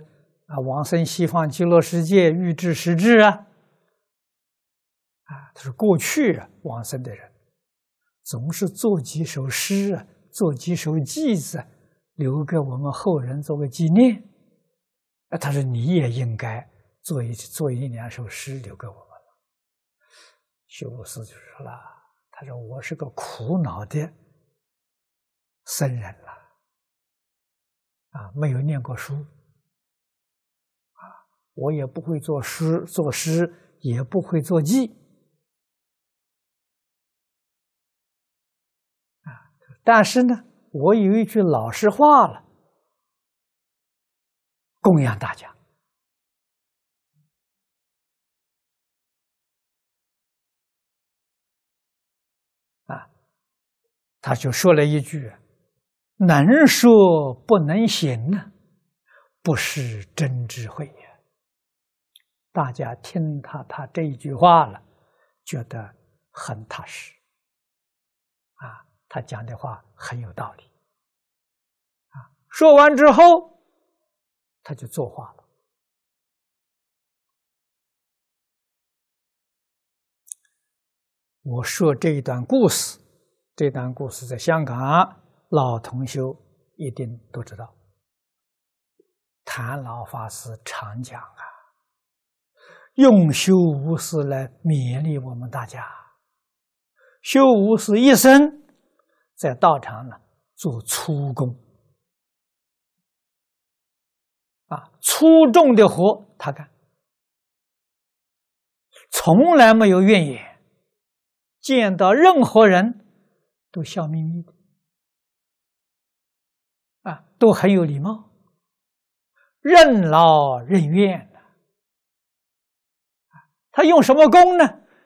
啊往生西方极乐世界欲知实智啊，啊，他说过去啊，往生的人总是做几首诗，啊，做几首偈子，留给我们后人做个纪念。啊，他说你也应该做一做一两首诗留给我。”修摩罗就说了：“他说我是个苦恼的僧人了，啊，没有念过书，啊，我也不会作诗，作诗也不会作记。啊，但是呢，我有一句老实话了，供养大家。”他就说了一句：“能说不能行呢，不是真智慧呀。”大家听他他这一句话了，觉得很踏实。啊，他讲的话很有道理。啊，说完之后，他就作画了。我说这一段故事。这段故事在香港老同修一定都知道，谭老法师常讲啊，用修无私来勉励我们大家，修无私一生在道场呢做粗工，啊，粗重的活他干，从来没有怨言，见到任何人。都笑眯眯的，啊，都很有礼貌，任劳任怨的。他用什么功呢？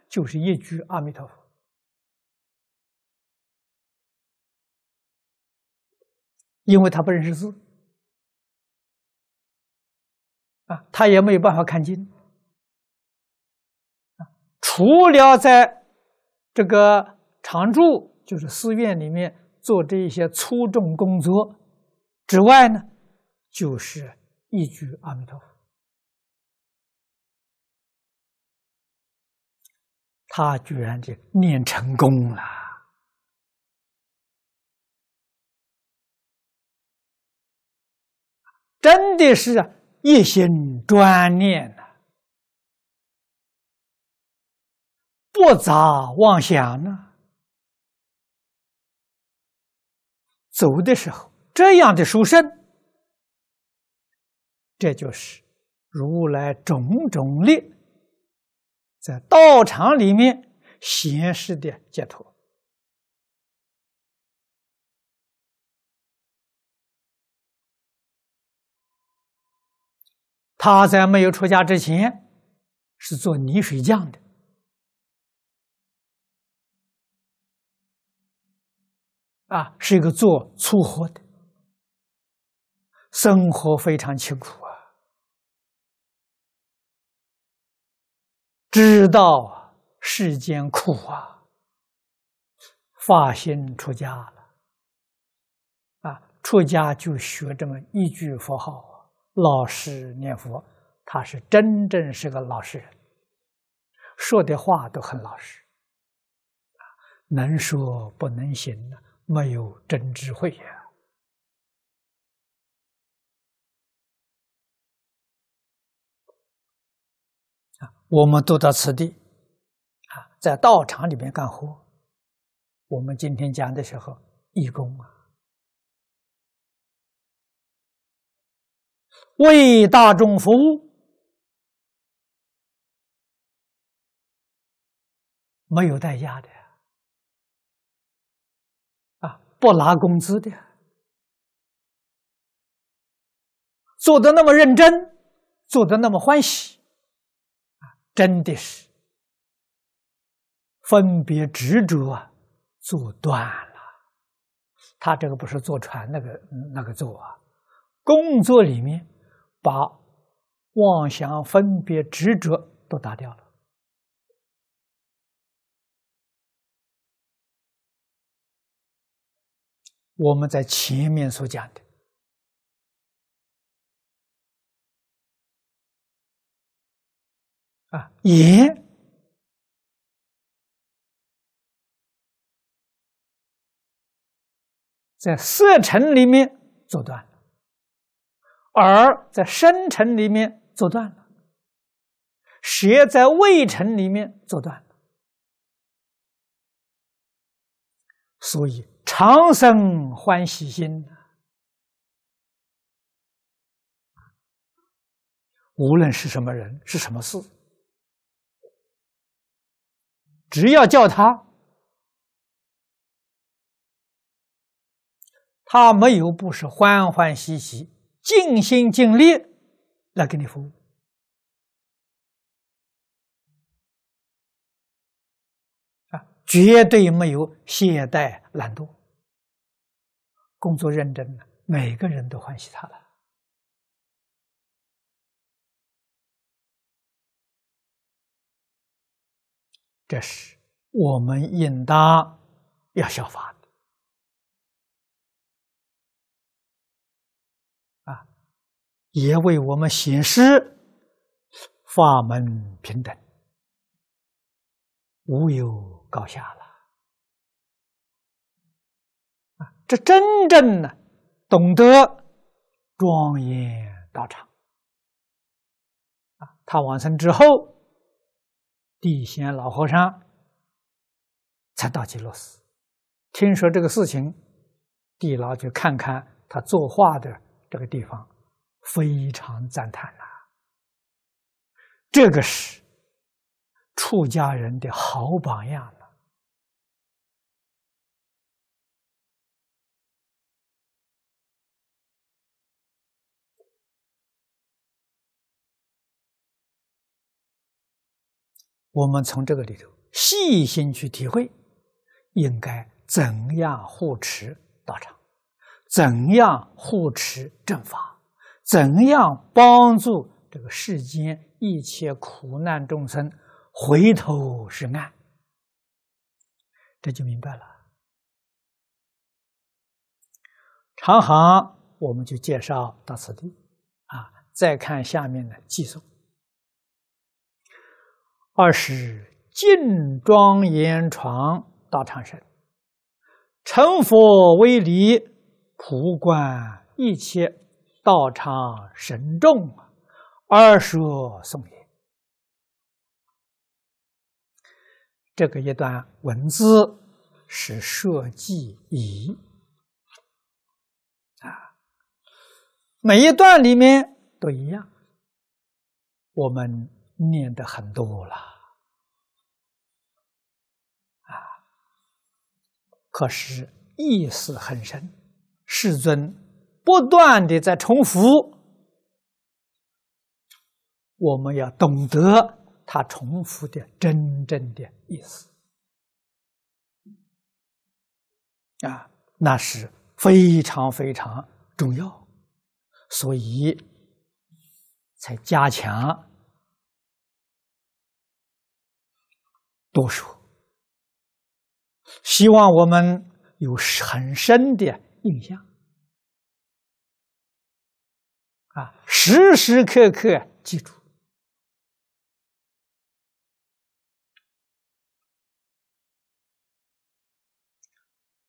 就是一句阿弥陀佛，因为他不认识字，啊，他也没有办法看经，啊，除了在这个常住。就是寺院里面做这一些粗重工作之外呢，就是一句阿弥陀佛，他居然就念成功了，真的是一心专念呐，不杂妄想呢。走的时候，这样的书生。这就是如来种种力在道场里面显示的解脱。他在没有出家之前，是做泥水匠的。啊，是一个做粗活的，生活非常清苦啊。知道世间苦啊，发心出家了。啊，出家就学这么一句佛号，老实念佛。他是真正是个老实人，说的话都很老实。能说不能行呢？没有真智慧呀！啊，我们都到此地啊，在道场里面干活。我们今天讲的时候，义工啊，为大众服务，没有代价的。不拿工资的，做的那么认真，做的那么欢喜，啊，真的是分别执着，啊，做断了。他这个不是坐船那个那个坐啊，工作里面把妄想、分别、执着都打掉了。我们在前面所讲的啊，眼在色尘里面作断了，耳在声尘里面作断了，舌在味尘里面作断了，所以。长生欢喜心，无论是什么人，是什么事，只要叫他，他没有不是欢欢喜喜、尽心尽力来给你服务啊！绝对没有懈怠、懒惰。工作认真了，每个人都欢喜他了。这是我们应当要效法的啊，也为我们显示法门平等，无有高下了。这真正呢，懂得庄严道场啊！他完成之后，地仙老和尚才到起落寺。听说这个事情，地老就看看他作画的这个地方，非常赞叹呐。这个是出家人的好榜样。我们从这个里头细心去体会，应该怎样护持道场，怎样护持正法，怎样帮助这个世间一切苦难众生回头是岸，这就明白了。长行我们就介绍到此地，啊，再看下面的技术。二是净庄严床道场身，成佛为离普观一切道场神众，二说送也。这个一段文字是设计仪啊，每一段里面都一样，我们。念的很多了，啊！可是意思很深。世尊不断的在重复，我们要懂得他重复的真正的意思，啊，那是非常非常重要，所以才加强。多说，希望我们有很深的印象啊，时时刻刻记住。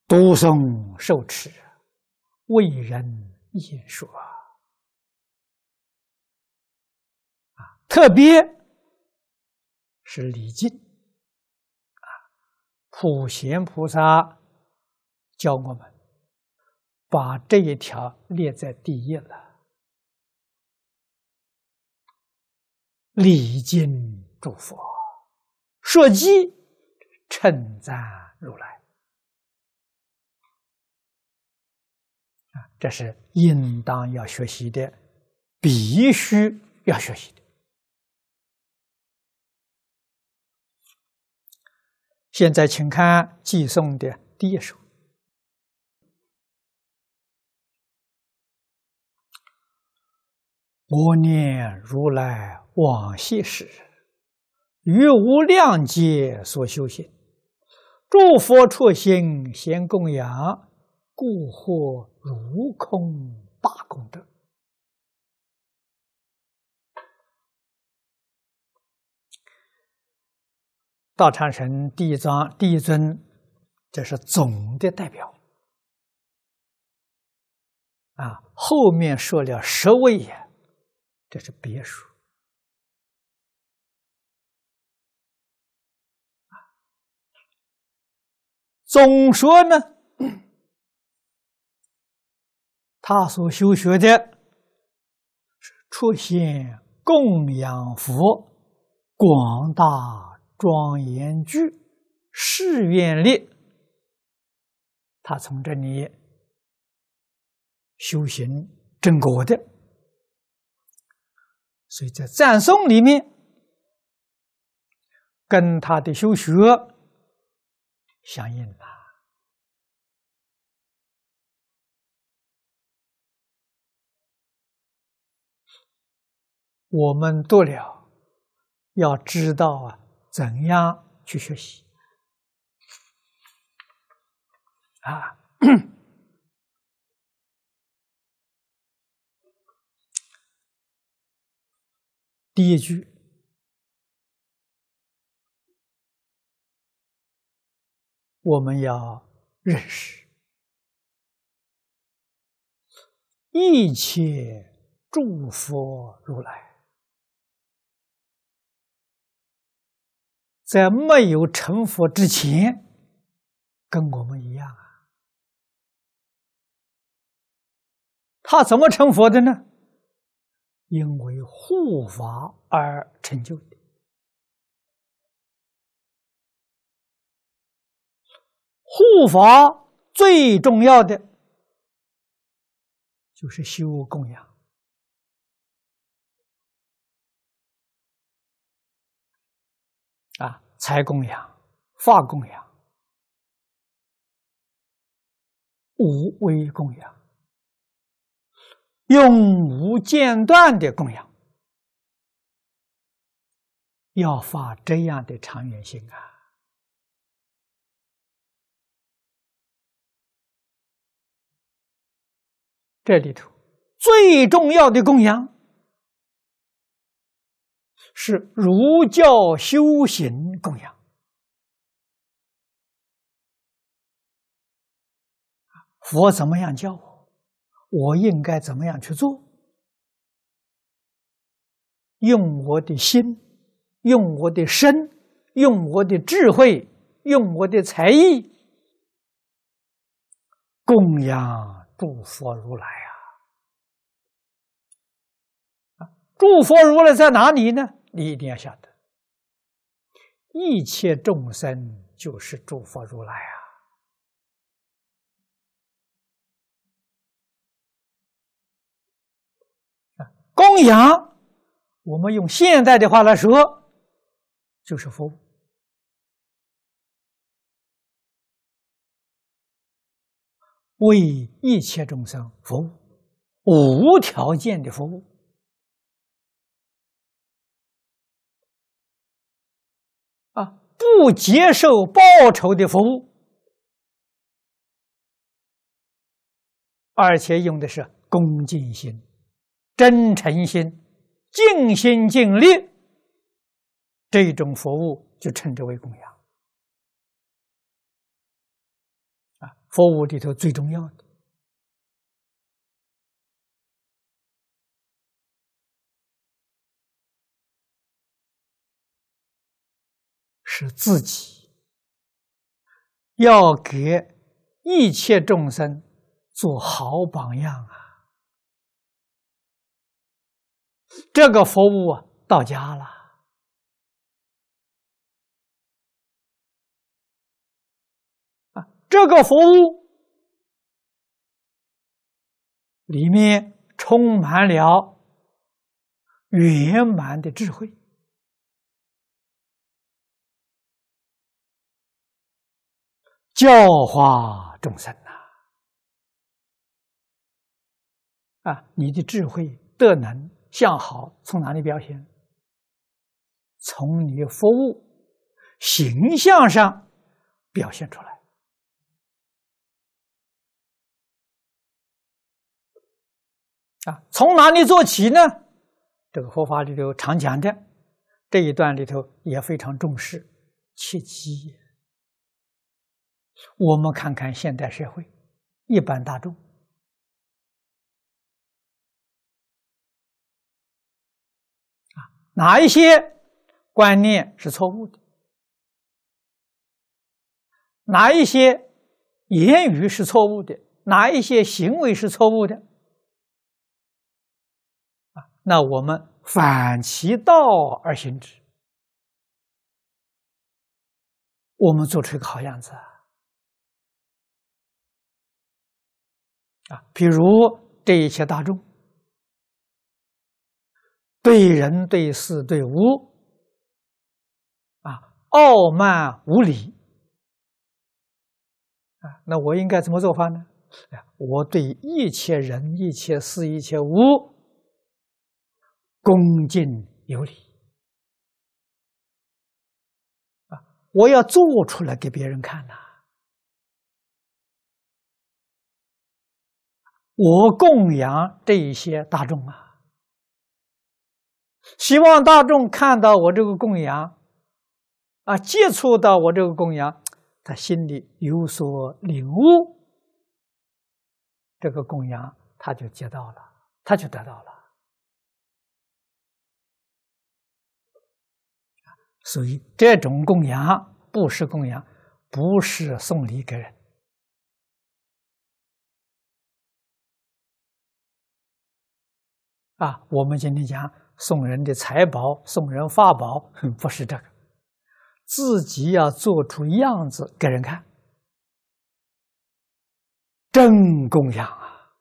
读诵受持，为人演说啊，特别是李靖。普贤菩萨教我们把这一条列在第一了，礼敬诸佛，设机称赞如来。啊，这是应当要学习的，必须要学习的。现在，请看《寄送》的第一首：“我念如来往昔时，于无量劫所修行，诸佛初心先供养，故获如空大功德。”道藏神地藏地尊，这是总的代表啊。后面说了十位呀，这是别墅。总说呢，他所修学的是出现供养佛广大。庄严具誓愿力，他从这里修行正果的，所以在赞颂里面跟他的修学相应了。我们读了，要知道啊。怎样去学习？啊，第一句我们要认识一切诸佛如来。在没有成佛之前，跟我们一样啊。他怎么成佛的呢？因为护法而成就的。护法最重要的就是修供养。财供养、法供养、无为供养，永无间断的供养，要发这样的长远心啊！这里头最重要的供养。是儒教修行供养，佛怎么样教我？我应该怎么样去做？用我的心，用我的身，用我的智慧，用我的才艺，供养诸佛如来啊！诸佛如来在哪里呢？你一定要晓得，一切众生就是诸佛如来啊！供养，我们用现代的话来说，就是服务，为一切众生服务，无条件的服务。啊，不接受报酬的服务，而且用的是恭敬心、真诚心、尽心尽力，这种服务就称之为供养。啊，服务里头最重要的。是自己要给一切众生做好榜样啊！这个服务到家了这个服务里面充满了圆满的智慧。教化众生呐！啊，你的智慧、德能、相好从哪里表现？从你的服务、形象上表现出来。啊，从哪里做起呢？这个佛法里头常讲的，这一段里头也非常重视，切记。我们看看现代社会，一般大众啊，哪一些观念是错误的？哪一些言语是错误的？哪一些行为是错误的？啊，那我们反其道而行之，我们做出一个好样子啊！啊，比如这一切大众，对人对事对物，啊，傲慢无礼，啊，那我应该怎么做法呢？我对一切人、一切事、一切物，恭敬有礼，啊，我要做出来给别人看呐。我供养这一些大众啊，希望大众看到我这个供养，啊，接触到我这个供养，他心里有所领悟，这个供养他就接到了，他就得到了。所以这种供养不是供养，不是送礼给人。啊，我们今天讲送人的财宝、送人法宝，不是这个，自己要做出样子给人看，真供养啊！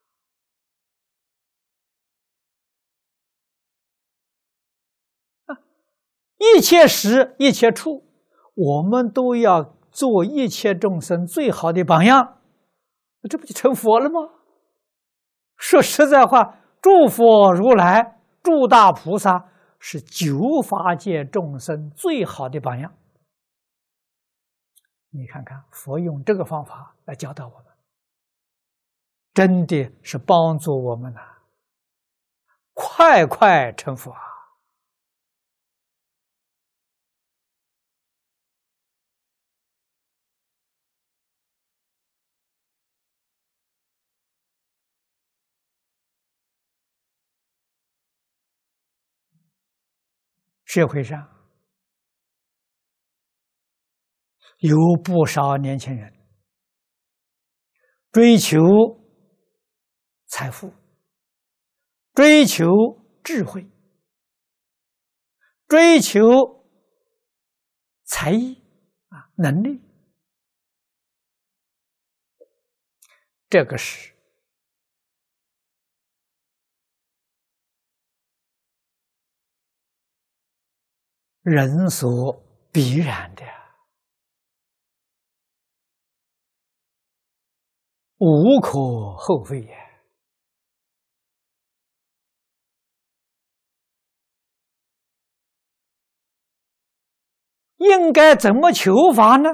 一切时一切处，我们都要做一切众生最好的榜样，这不就成佛了吗？说实在话。诸佛如来，诸大菩萨是九法界众生最好的榜样。你看看，佛用这个方法来教导我们，真的是帮助我们呐！快快成佛啊！社会上有不少年轻人追求财富，追求智慧，追求才艺啊能力，这个是。人所必然的，无可厚非也。应该怎么求法呢？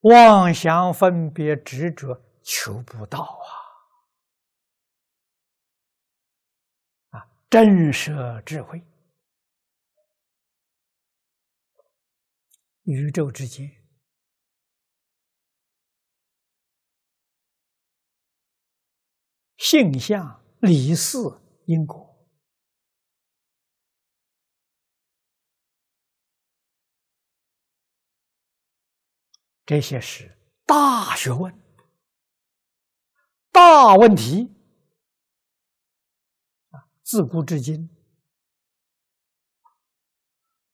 妄想分别执着，求不到啊。震慑智慧，宇宙之间，性相理事因果，这些是大学问，大问题。自古至今，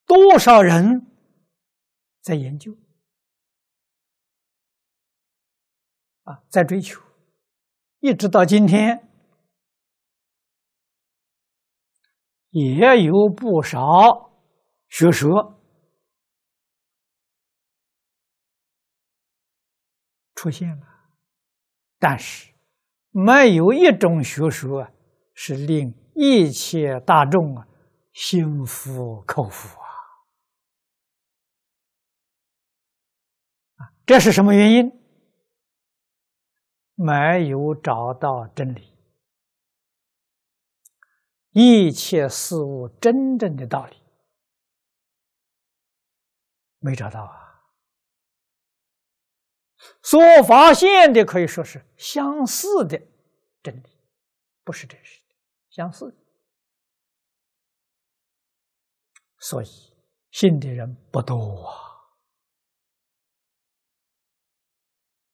多少人在研究啊，在追求，一直到今天，也有不少学说出现了，但是没有一种学说是令。一切大众啊，心服口服啊！这是什么原因？没有找到真理，一切事物真正的道理，没找到啊。所发现的可以说是相似的真理，不是真实的。相似，所以信的人不多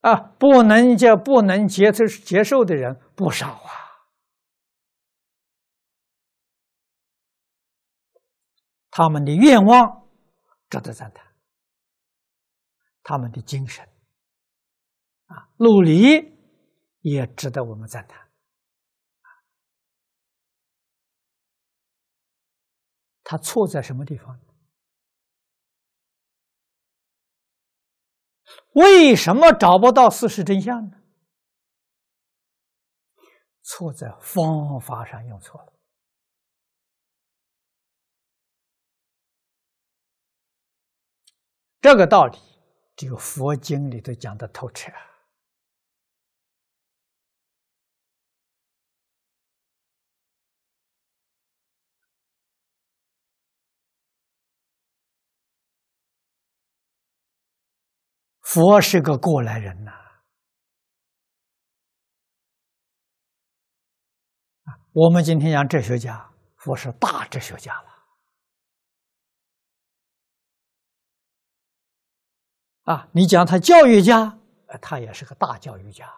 啊！啊，不能就不能接受接受的人不少啊！他们的愿望值得赞叹，他们的精神啊，努力也值得我们赞叹。他错在什么地方？为什么找不到事实真相呢？错在方法上用错了。这个道理只有佛经里头讲的透彻。啊。佛是个过来人呐，啊，我们今天讲哲学家，佛是大哲学家了，啊，你讲他教育家，他也是个大教育家，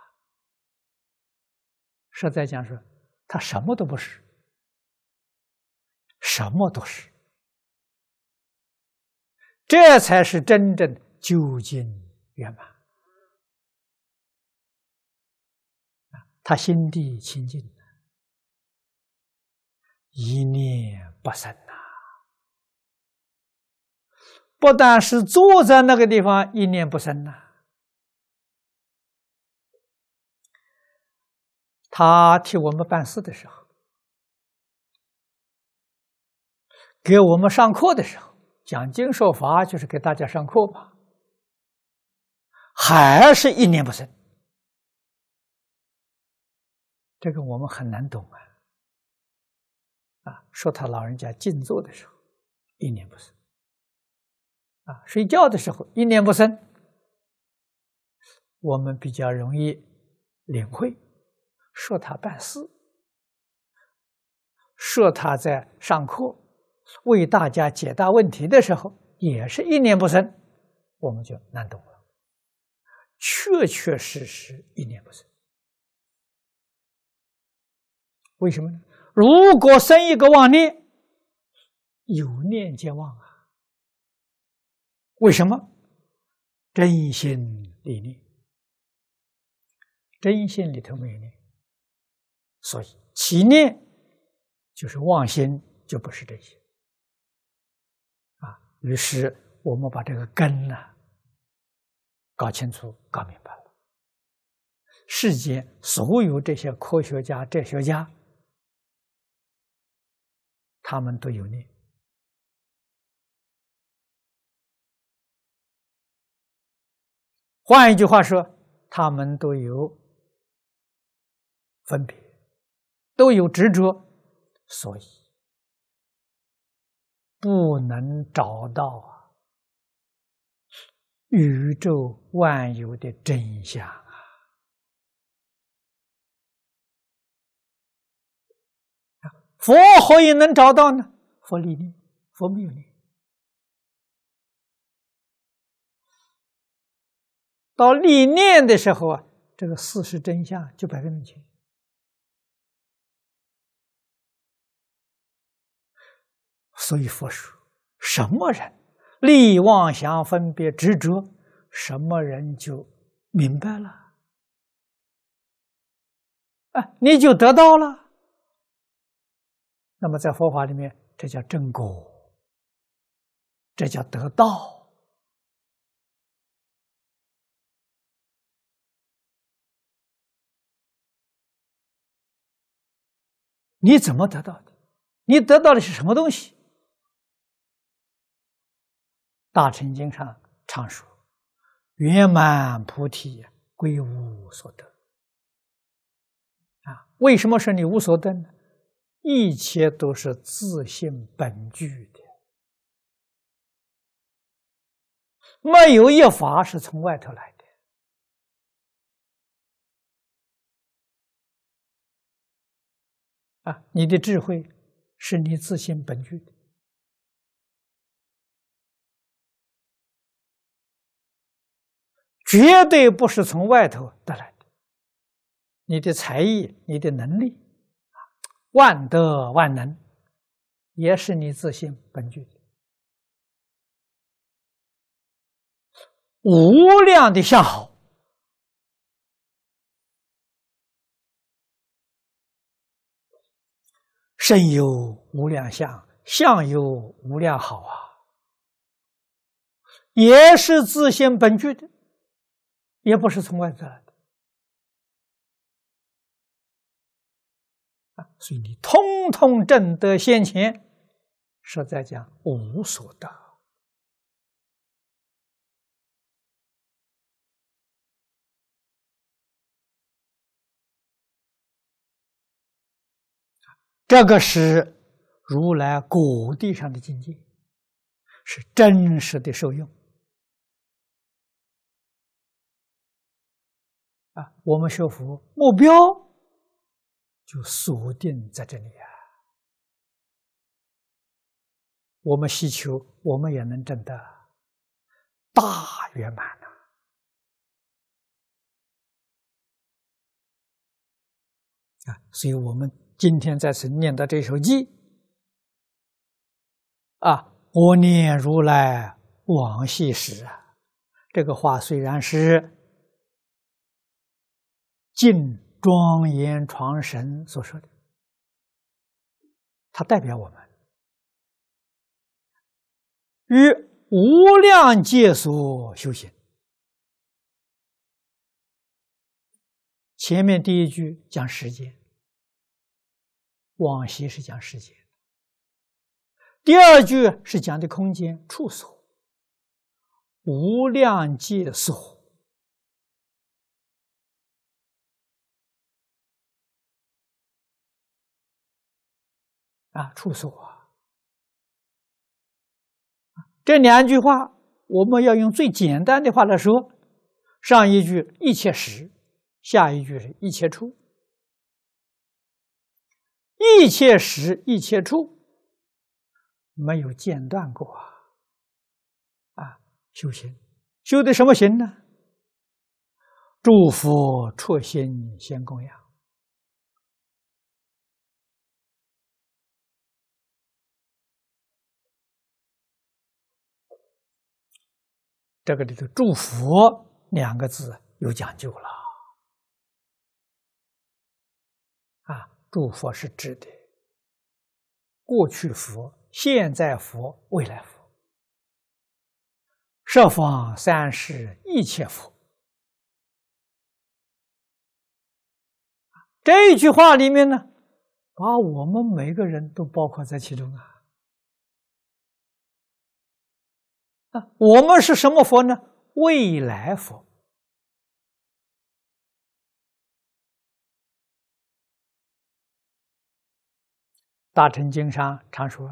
实在讲说，他什么都不是，什么都是，这才是真正究竟。圆满啊！他心地清净，一念不生呐。不但是坐在那个地方一念不生呐，他替我们办事的时候，给我们上课的时候，讲经说法，就是给大家上课吧。还是一念不生，这个我们很难懂啊！啊，说他老人家静坐的时候一念不生，啊，睡觉的时候一念不生，我们比较容易领会；说他办事，说他在上课为大家解答问题的时候也是一念不生，我们就难懂了。确确实实一念不生，为什么呢？如果生一个妄念，有念皆妄啊。为什么？真心里念，真心里头没有念，所以起念就是妄心，就不是真心啊。于是我们把这个根呢。搞清楚，搞明白了。世界所有这些科学家、哲学家，他们都有念。换一句话说，他们都有分别，都有执着，所以不能找到啊。宇宙万有的真相啊！佛何以能找到呢？佛历练，佛没有练。到历练的时候啊，这个事实真相就摆面前。所以佛说什么人？利妄想分别执着，什么人就明白了？啊，你就得到了。那么在佛法里面，这叫正果，这叫得道。你怎么得到的？你得到的是什么东西？大乘经上常说：“圆满菩提，归无所得。”啊，为什么说你无所得呢？一切都是自性本具的，没有一法是从外头来的。啊，你的智慧是你自性本具的。绝对不是从外头得来的，你的才艺、你的能力，啊，万德万能，也是你自信本具的，无量的相好，身有无量相，相有无量好啊，也是自信本具的。也不是从外来的，啊！所以你通通挣得先钱，实在讲无所得。这个是如来果地上的境界，是真实的受用。我们学佛目标就锁定在这里啊！我们希求，我们也能证得大圆满呐！啊，所以我们今天在此念的这首偈啊，“我念如来往昔时”，啊，这个话虽然是。进庄严床神所说的，它代表我们与无量界所修行。前面第一句讲时间，往昔是讲时间；第二句是讲的空间处所，无量界所。啊，处所啊！这两句话我们要用最简单的话来说：上一句一切实，下一句是一切出。一切实，一切出，没有间断过啊！啊，修行修的什么行呢？祝福、出心，先供养。这个里头“祝福”两个字有讲究了啊！祝福是指的过去福、现在福、未来福，设防三世一切福。这句话里面呢，把我们每个人都包括在其中啊。啊，我们是什么佛呢？未来佛。大乘经上常说：“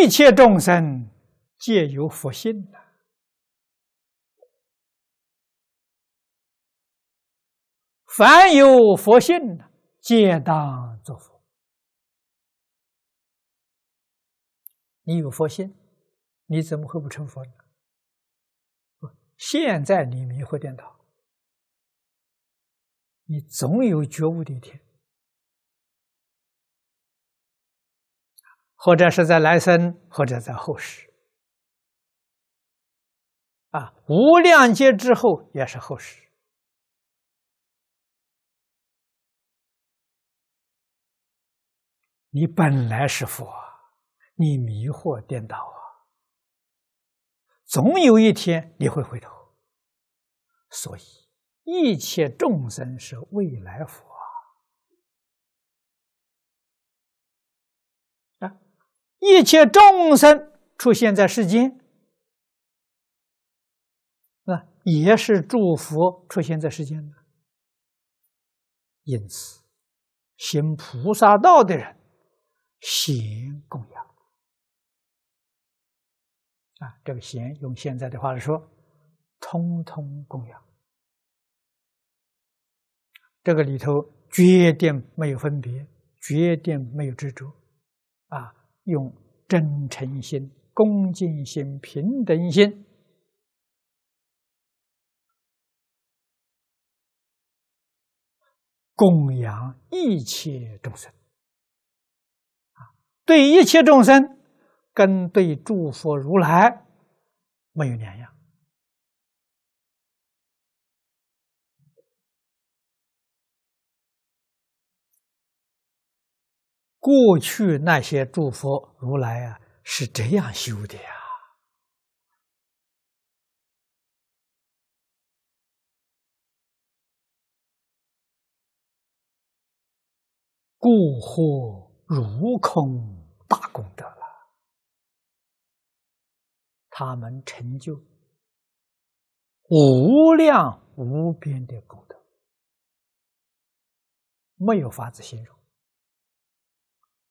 一切众生皆有佛性呢，凡有佛性皆当作佛。”你有佛心，你怎么会不成佛呢？现在你迷惑颠倒，你总有觉悟的一天，或者是在来生，或者在后世。啊，无量劫之后也是后世。你本来是佛。你迷惑颠倒啊！总有一天你会回头，所以一切众生是未来佛啊！啊，一切众生出现在世间，啊，也是祝福出现在世间的。因此，行菩萨道的人行供养。啊，这个贤用现在的话来说，通通供养。这个里头决定没有分别，决定没有执着。啊，用真诚心、恭敬心、平等心供养一切众生。啊，对一切众生。跟对诸佛如来没有两样。过去那些诸佛如来啊，是这样修的呀。故获如空大功德。他们成就无量无边的功德，没有法子形容，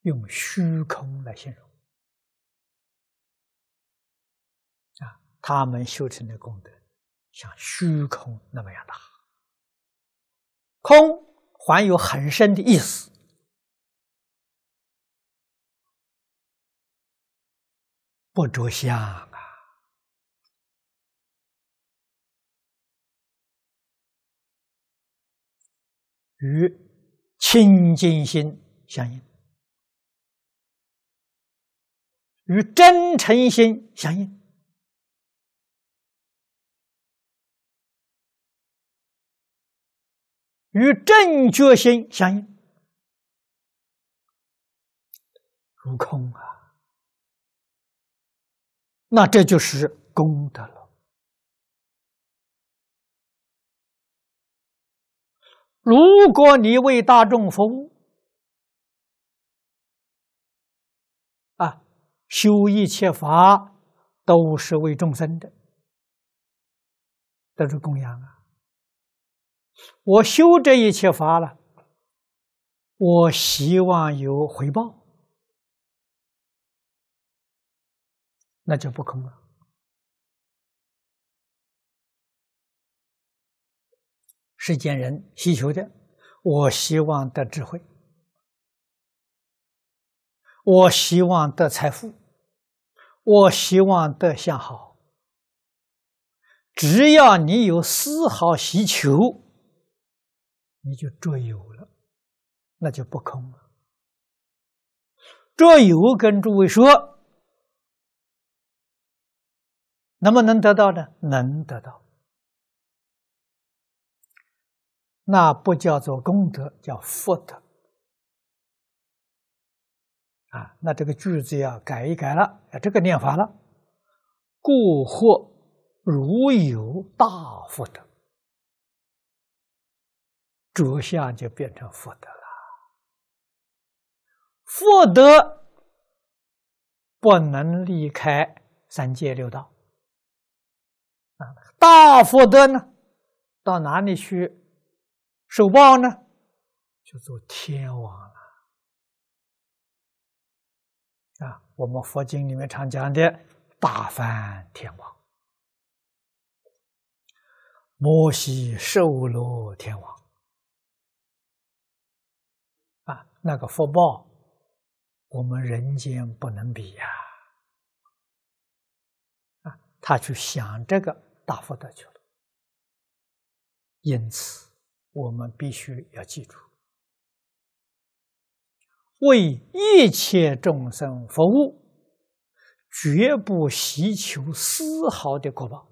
用虚空来形容啊！他们修成的功德像虚空那么样大，空还有很深的意思，不着相。与清净心相应，与真诚心相应，与正觉心相应，如空啊，那这就是功德了。如果你为大众服务，啊，修一切法都是为众生的，都是供养啊。我修这一切法了，我希望有回报，那就不空了。世间人需求的，我希望的智慧，我希望的财富，我希望的向好。只要你有丝毫需求，你就着有了，那就不空了。着有跟诸位说，能不能得到呢？能得到。那不叫做功德，叫福德啊！那这个句子要改一改了，这个念法了。故或如有大福德，着相就变成福德了。福德不能离开三界六道啊！大福德呢，到哪里去？受报呢，就做天王了，啊，我们佛经里面常讲的“大梵天王”、“摩西受罗天王”，啊，那个福报，我们人间不能比呀，啊，他去享这个大福德去了，因此。我们必须要记住：为一切众生服务，绝不希求丝毫的果报。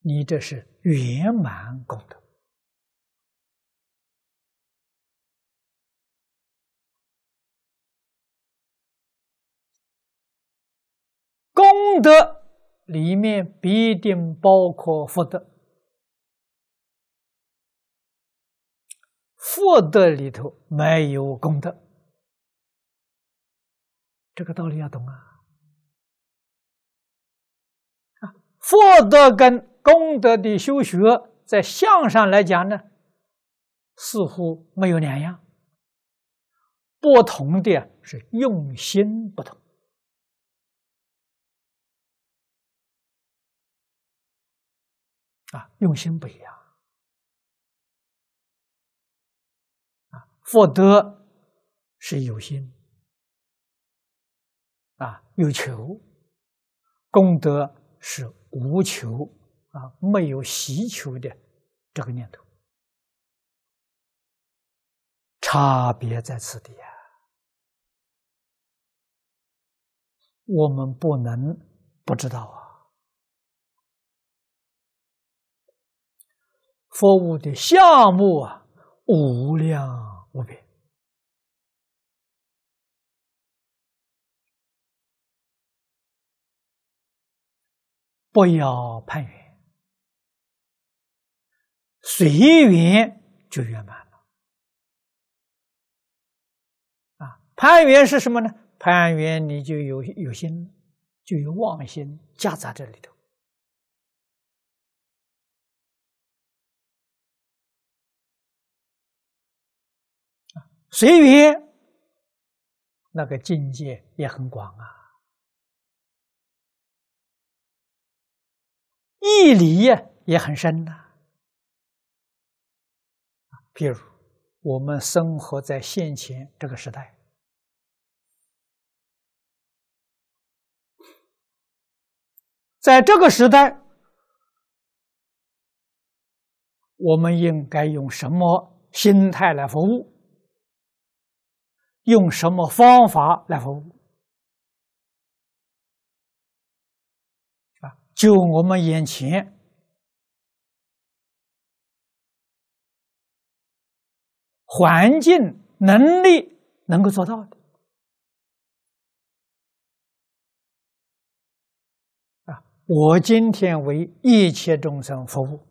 你这是圆满功德，功德。里面必定包括福德，福德里头没有功德，这个道理要懂啊！啊，福德跟功德的修学，在相上来讲呢，似乎没有两样，不同的是用心不同。啊，用心不一样。啊，福德是有心，啊有求；功德是无求，啊没有希求的这个念头。差别在此地啊，我们不能不知道啊。服务的项目啊，无量无边，不要攀缘，随缘就圆满了。啊，攀缘是什么呢？攀缘你就有有心，就有妄心夹杂在里头。随缘，那个境界也很广啊，义理呀也很深呐。比如，我们生活在现前这个时代，在这个时代，我们应该用什么心态来服务？用什么方法来服务？啊，就我们眼前环境能力能够做到的啊！我今天为一切众生服务，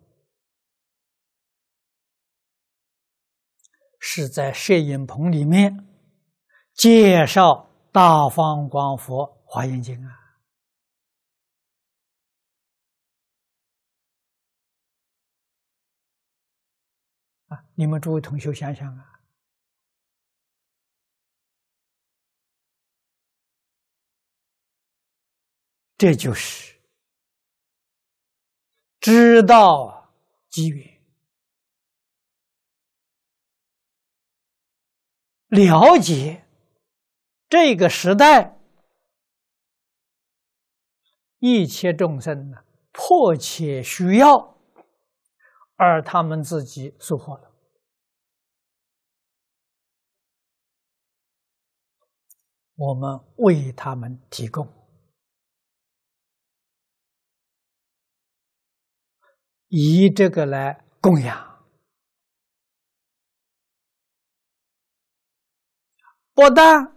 是在摄影棚里面。介绍《大方光佛华严经》啊！啊，你们诸位同学想想啊，这就是知道机缘，了解。这个时代，一切众生呢迫切需要，而他们自己收获了，我们为他们提供，以这个来供养，不但。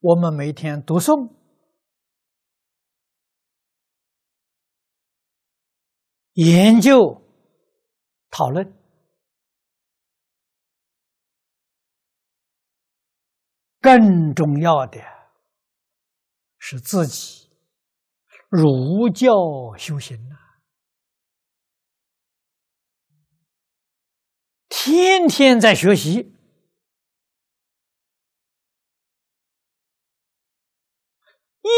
我们每天读诵、研究、讨论，更重要的是自己儒教修行天天在学习。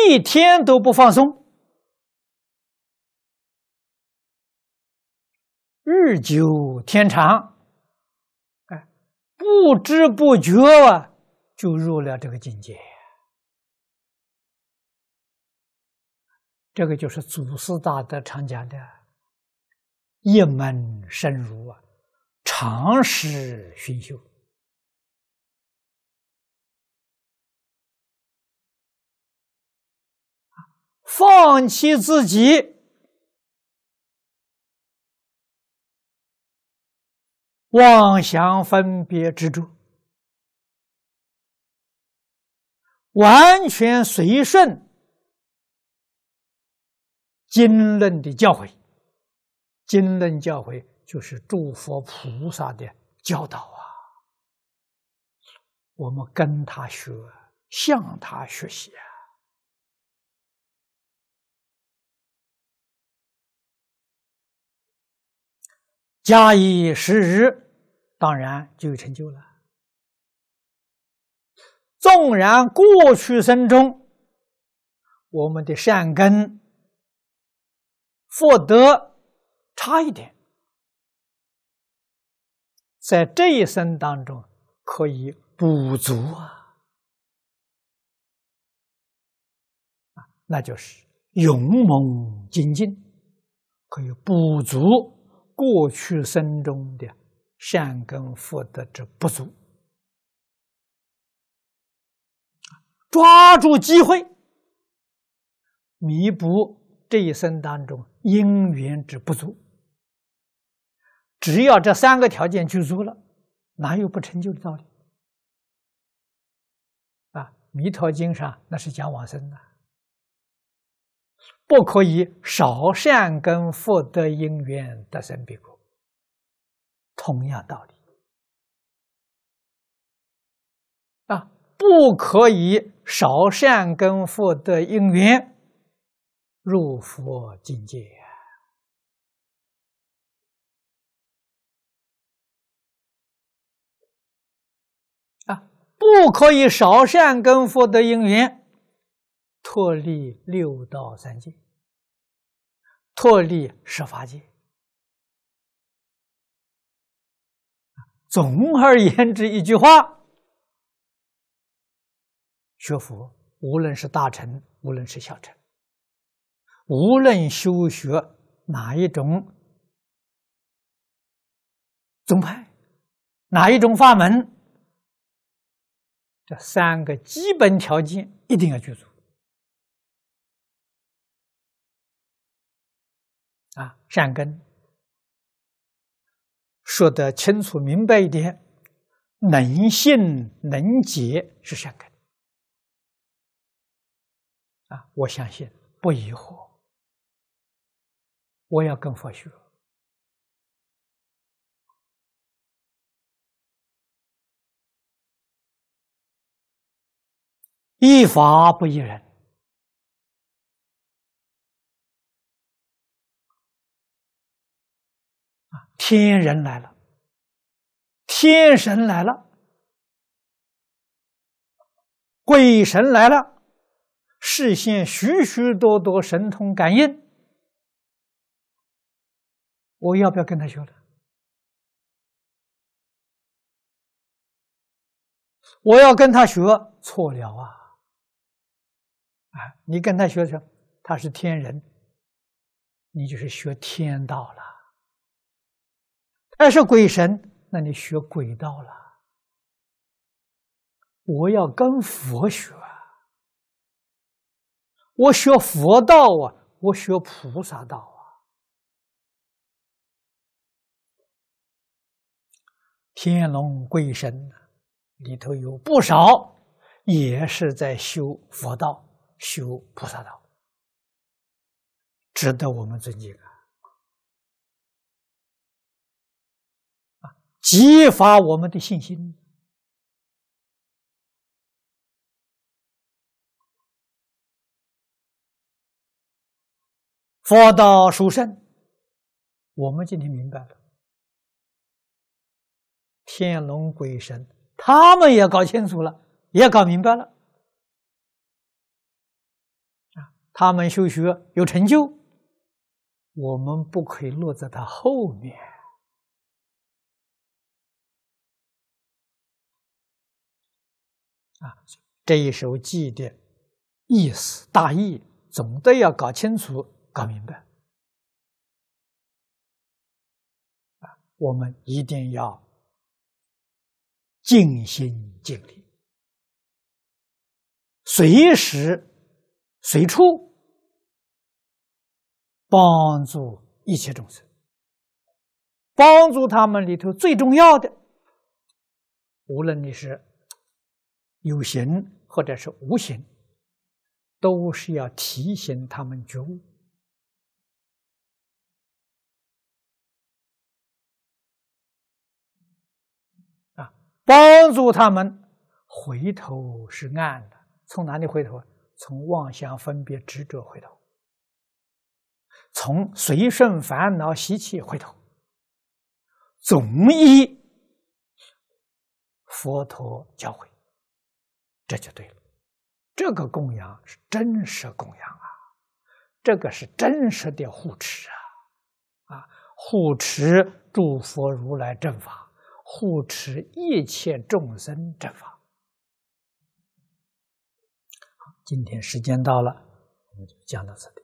一天都不放松，日久天长，哎，不知不觉啊，就入了这个境界。这个就是祖师大德常讲的“一门深入”啊，长时熏修。放弃自己妄想分别执着，完全随顺经论的教诲。经论教诲就是诸佛菩萨的教导啊，我们跟他学，向他学习啊。加以时日，当然就有成就了。纵然过去生中我们的善根福德差一点，在这一生当中可以补足啊！啊，那就是勇猛精进，可以补足。过去生中的善根福德之不足，抓住机会弥补这一生当中因缘之不足，只要这三个条件具足了，哪有不成就的道理？啊，《弥陀经》上那是讲往生的。不可以少善根福德因缘得生彼国，同样道理啊！不可以少善根福德因缘入佛境界啊！不可以少善根福德因缘。脱离六道三界，脱离十法界。总而言之，一句话：学佛，无论是大乘，无论是小乘，无论修学哪一种宗派，哪一种法门，这三个基本条件一定要记住。啊，善根说得清楚明白一点，能信能解是善根。啊，我相信不疑惑。我要跟佛学，依法不依人。天人来了，天神来了，鬼神来了，事先许许多多神通感应。我要不要跟他学了？我要跟他学，错了啊！啊，你跟他学什他是天人，你就是学天道了。二是鬼神，那你学鬼道了。我要跟佛学，我学佛道啊，我学菩萨道啊。天龙鬼神里头有不少也是在修佛道、修菩萨道，值得我们尊敬啊。激发我们的信心。佛道殊胜，我们今天明白了。天龙鬼神，他们也搞清楚了，也搞明白了。啊，他们修学有成就，我们不可以落在他后面。啊，这一首偈的意思大意，总得要搞清楚、搞明白。啊，我们一定要尽心尽力，随时、随处帮助一切众生，帮助他们里头最重要的，无论你是。有形或者是无形，都是要提醒他们觉悟啊，帮助他们回头是岸的。从哪里回头？从妄想分别执着回头，从随顺烦恼习气回头，总依佛陀教诲。这就对了，这个供养是真实供养啊，这个是真实的护持啊，啊，护持诸佛如来正法，护持一切众生正法。今天时间到了，我们就讲到这里。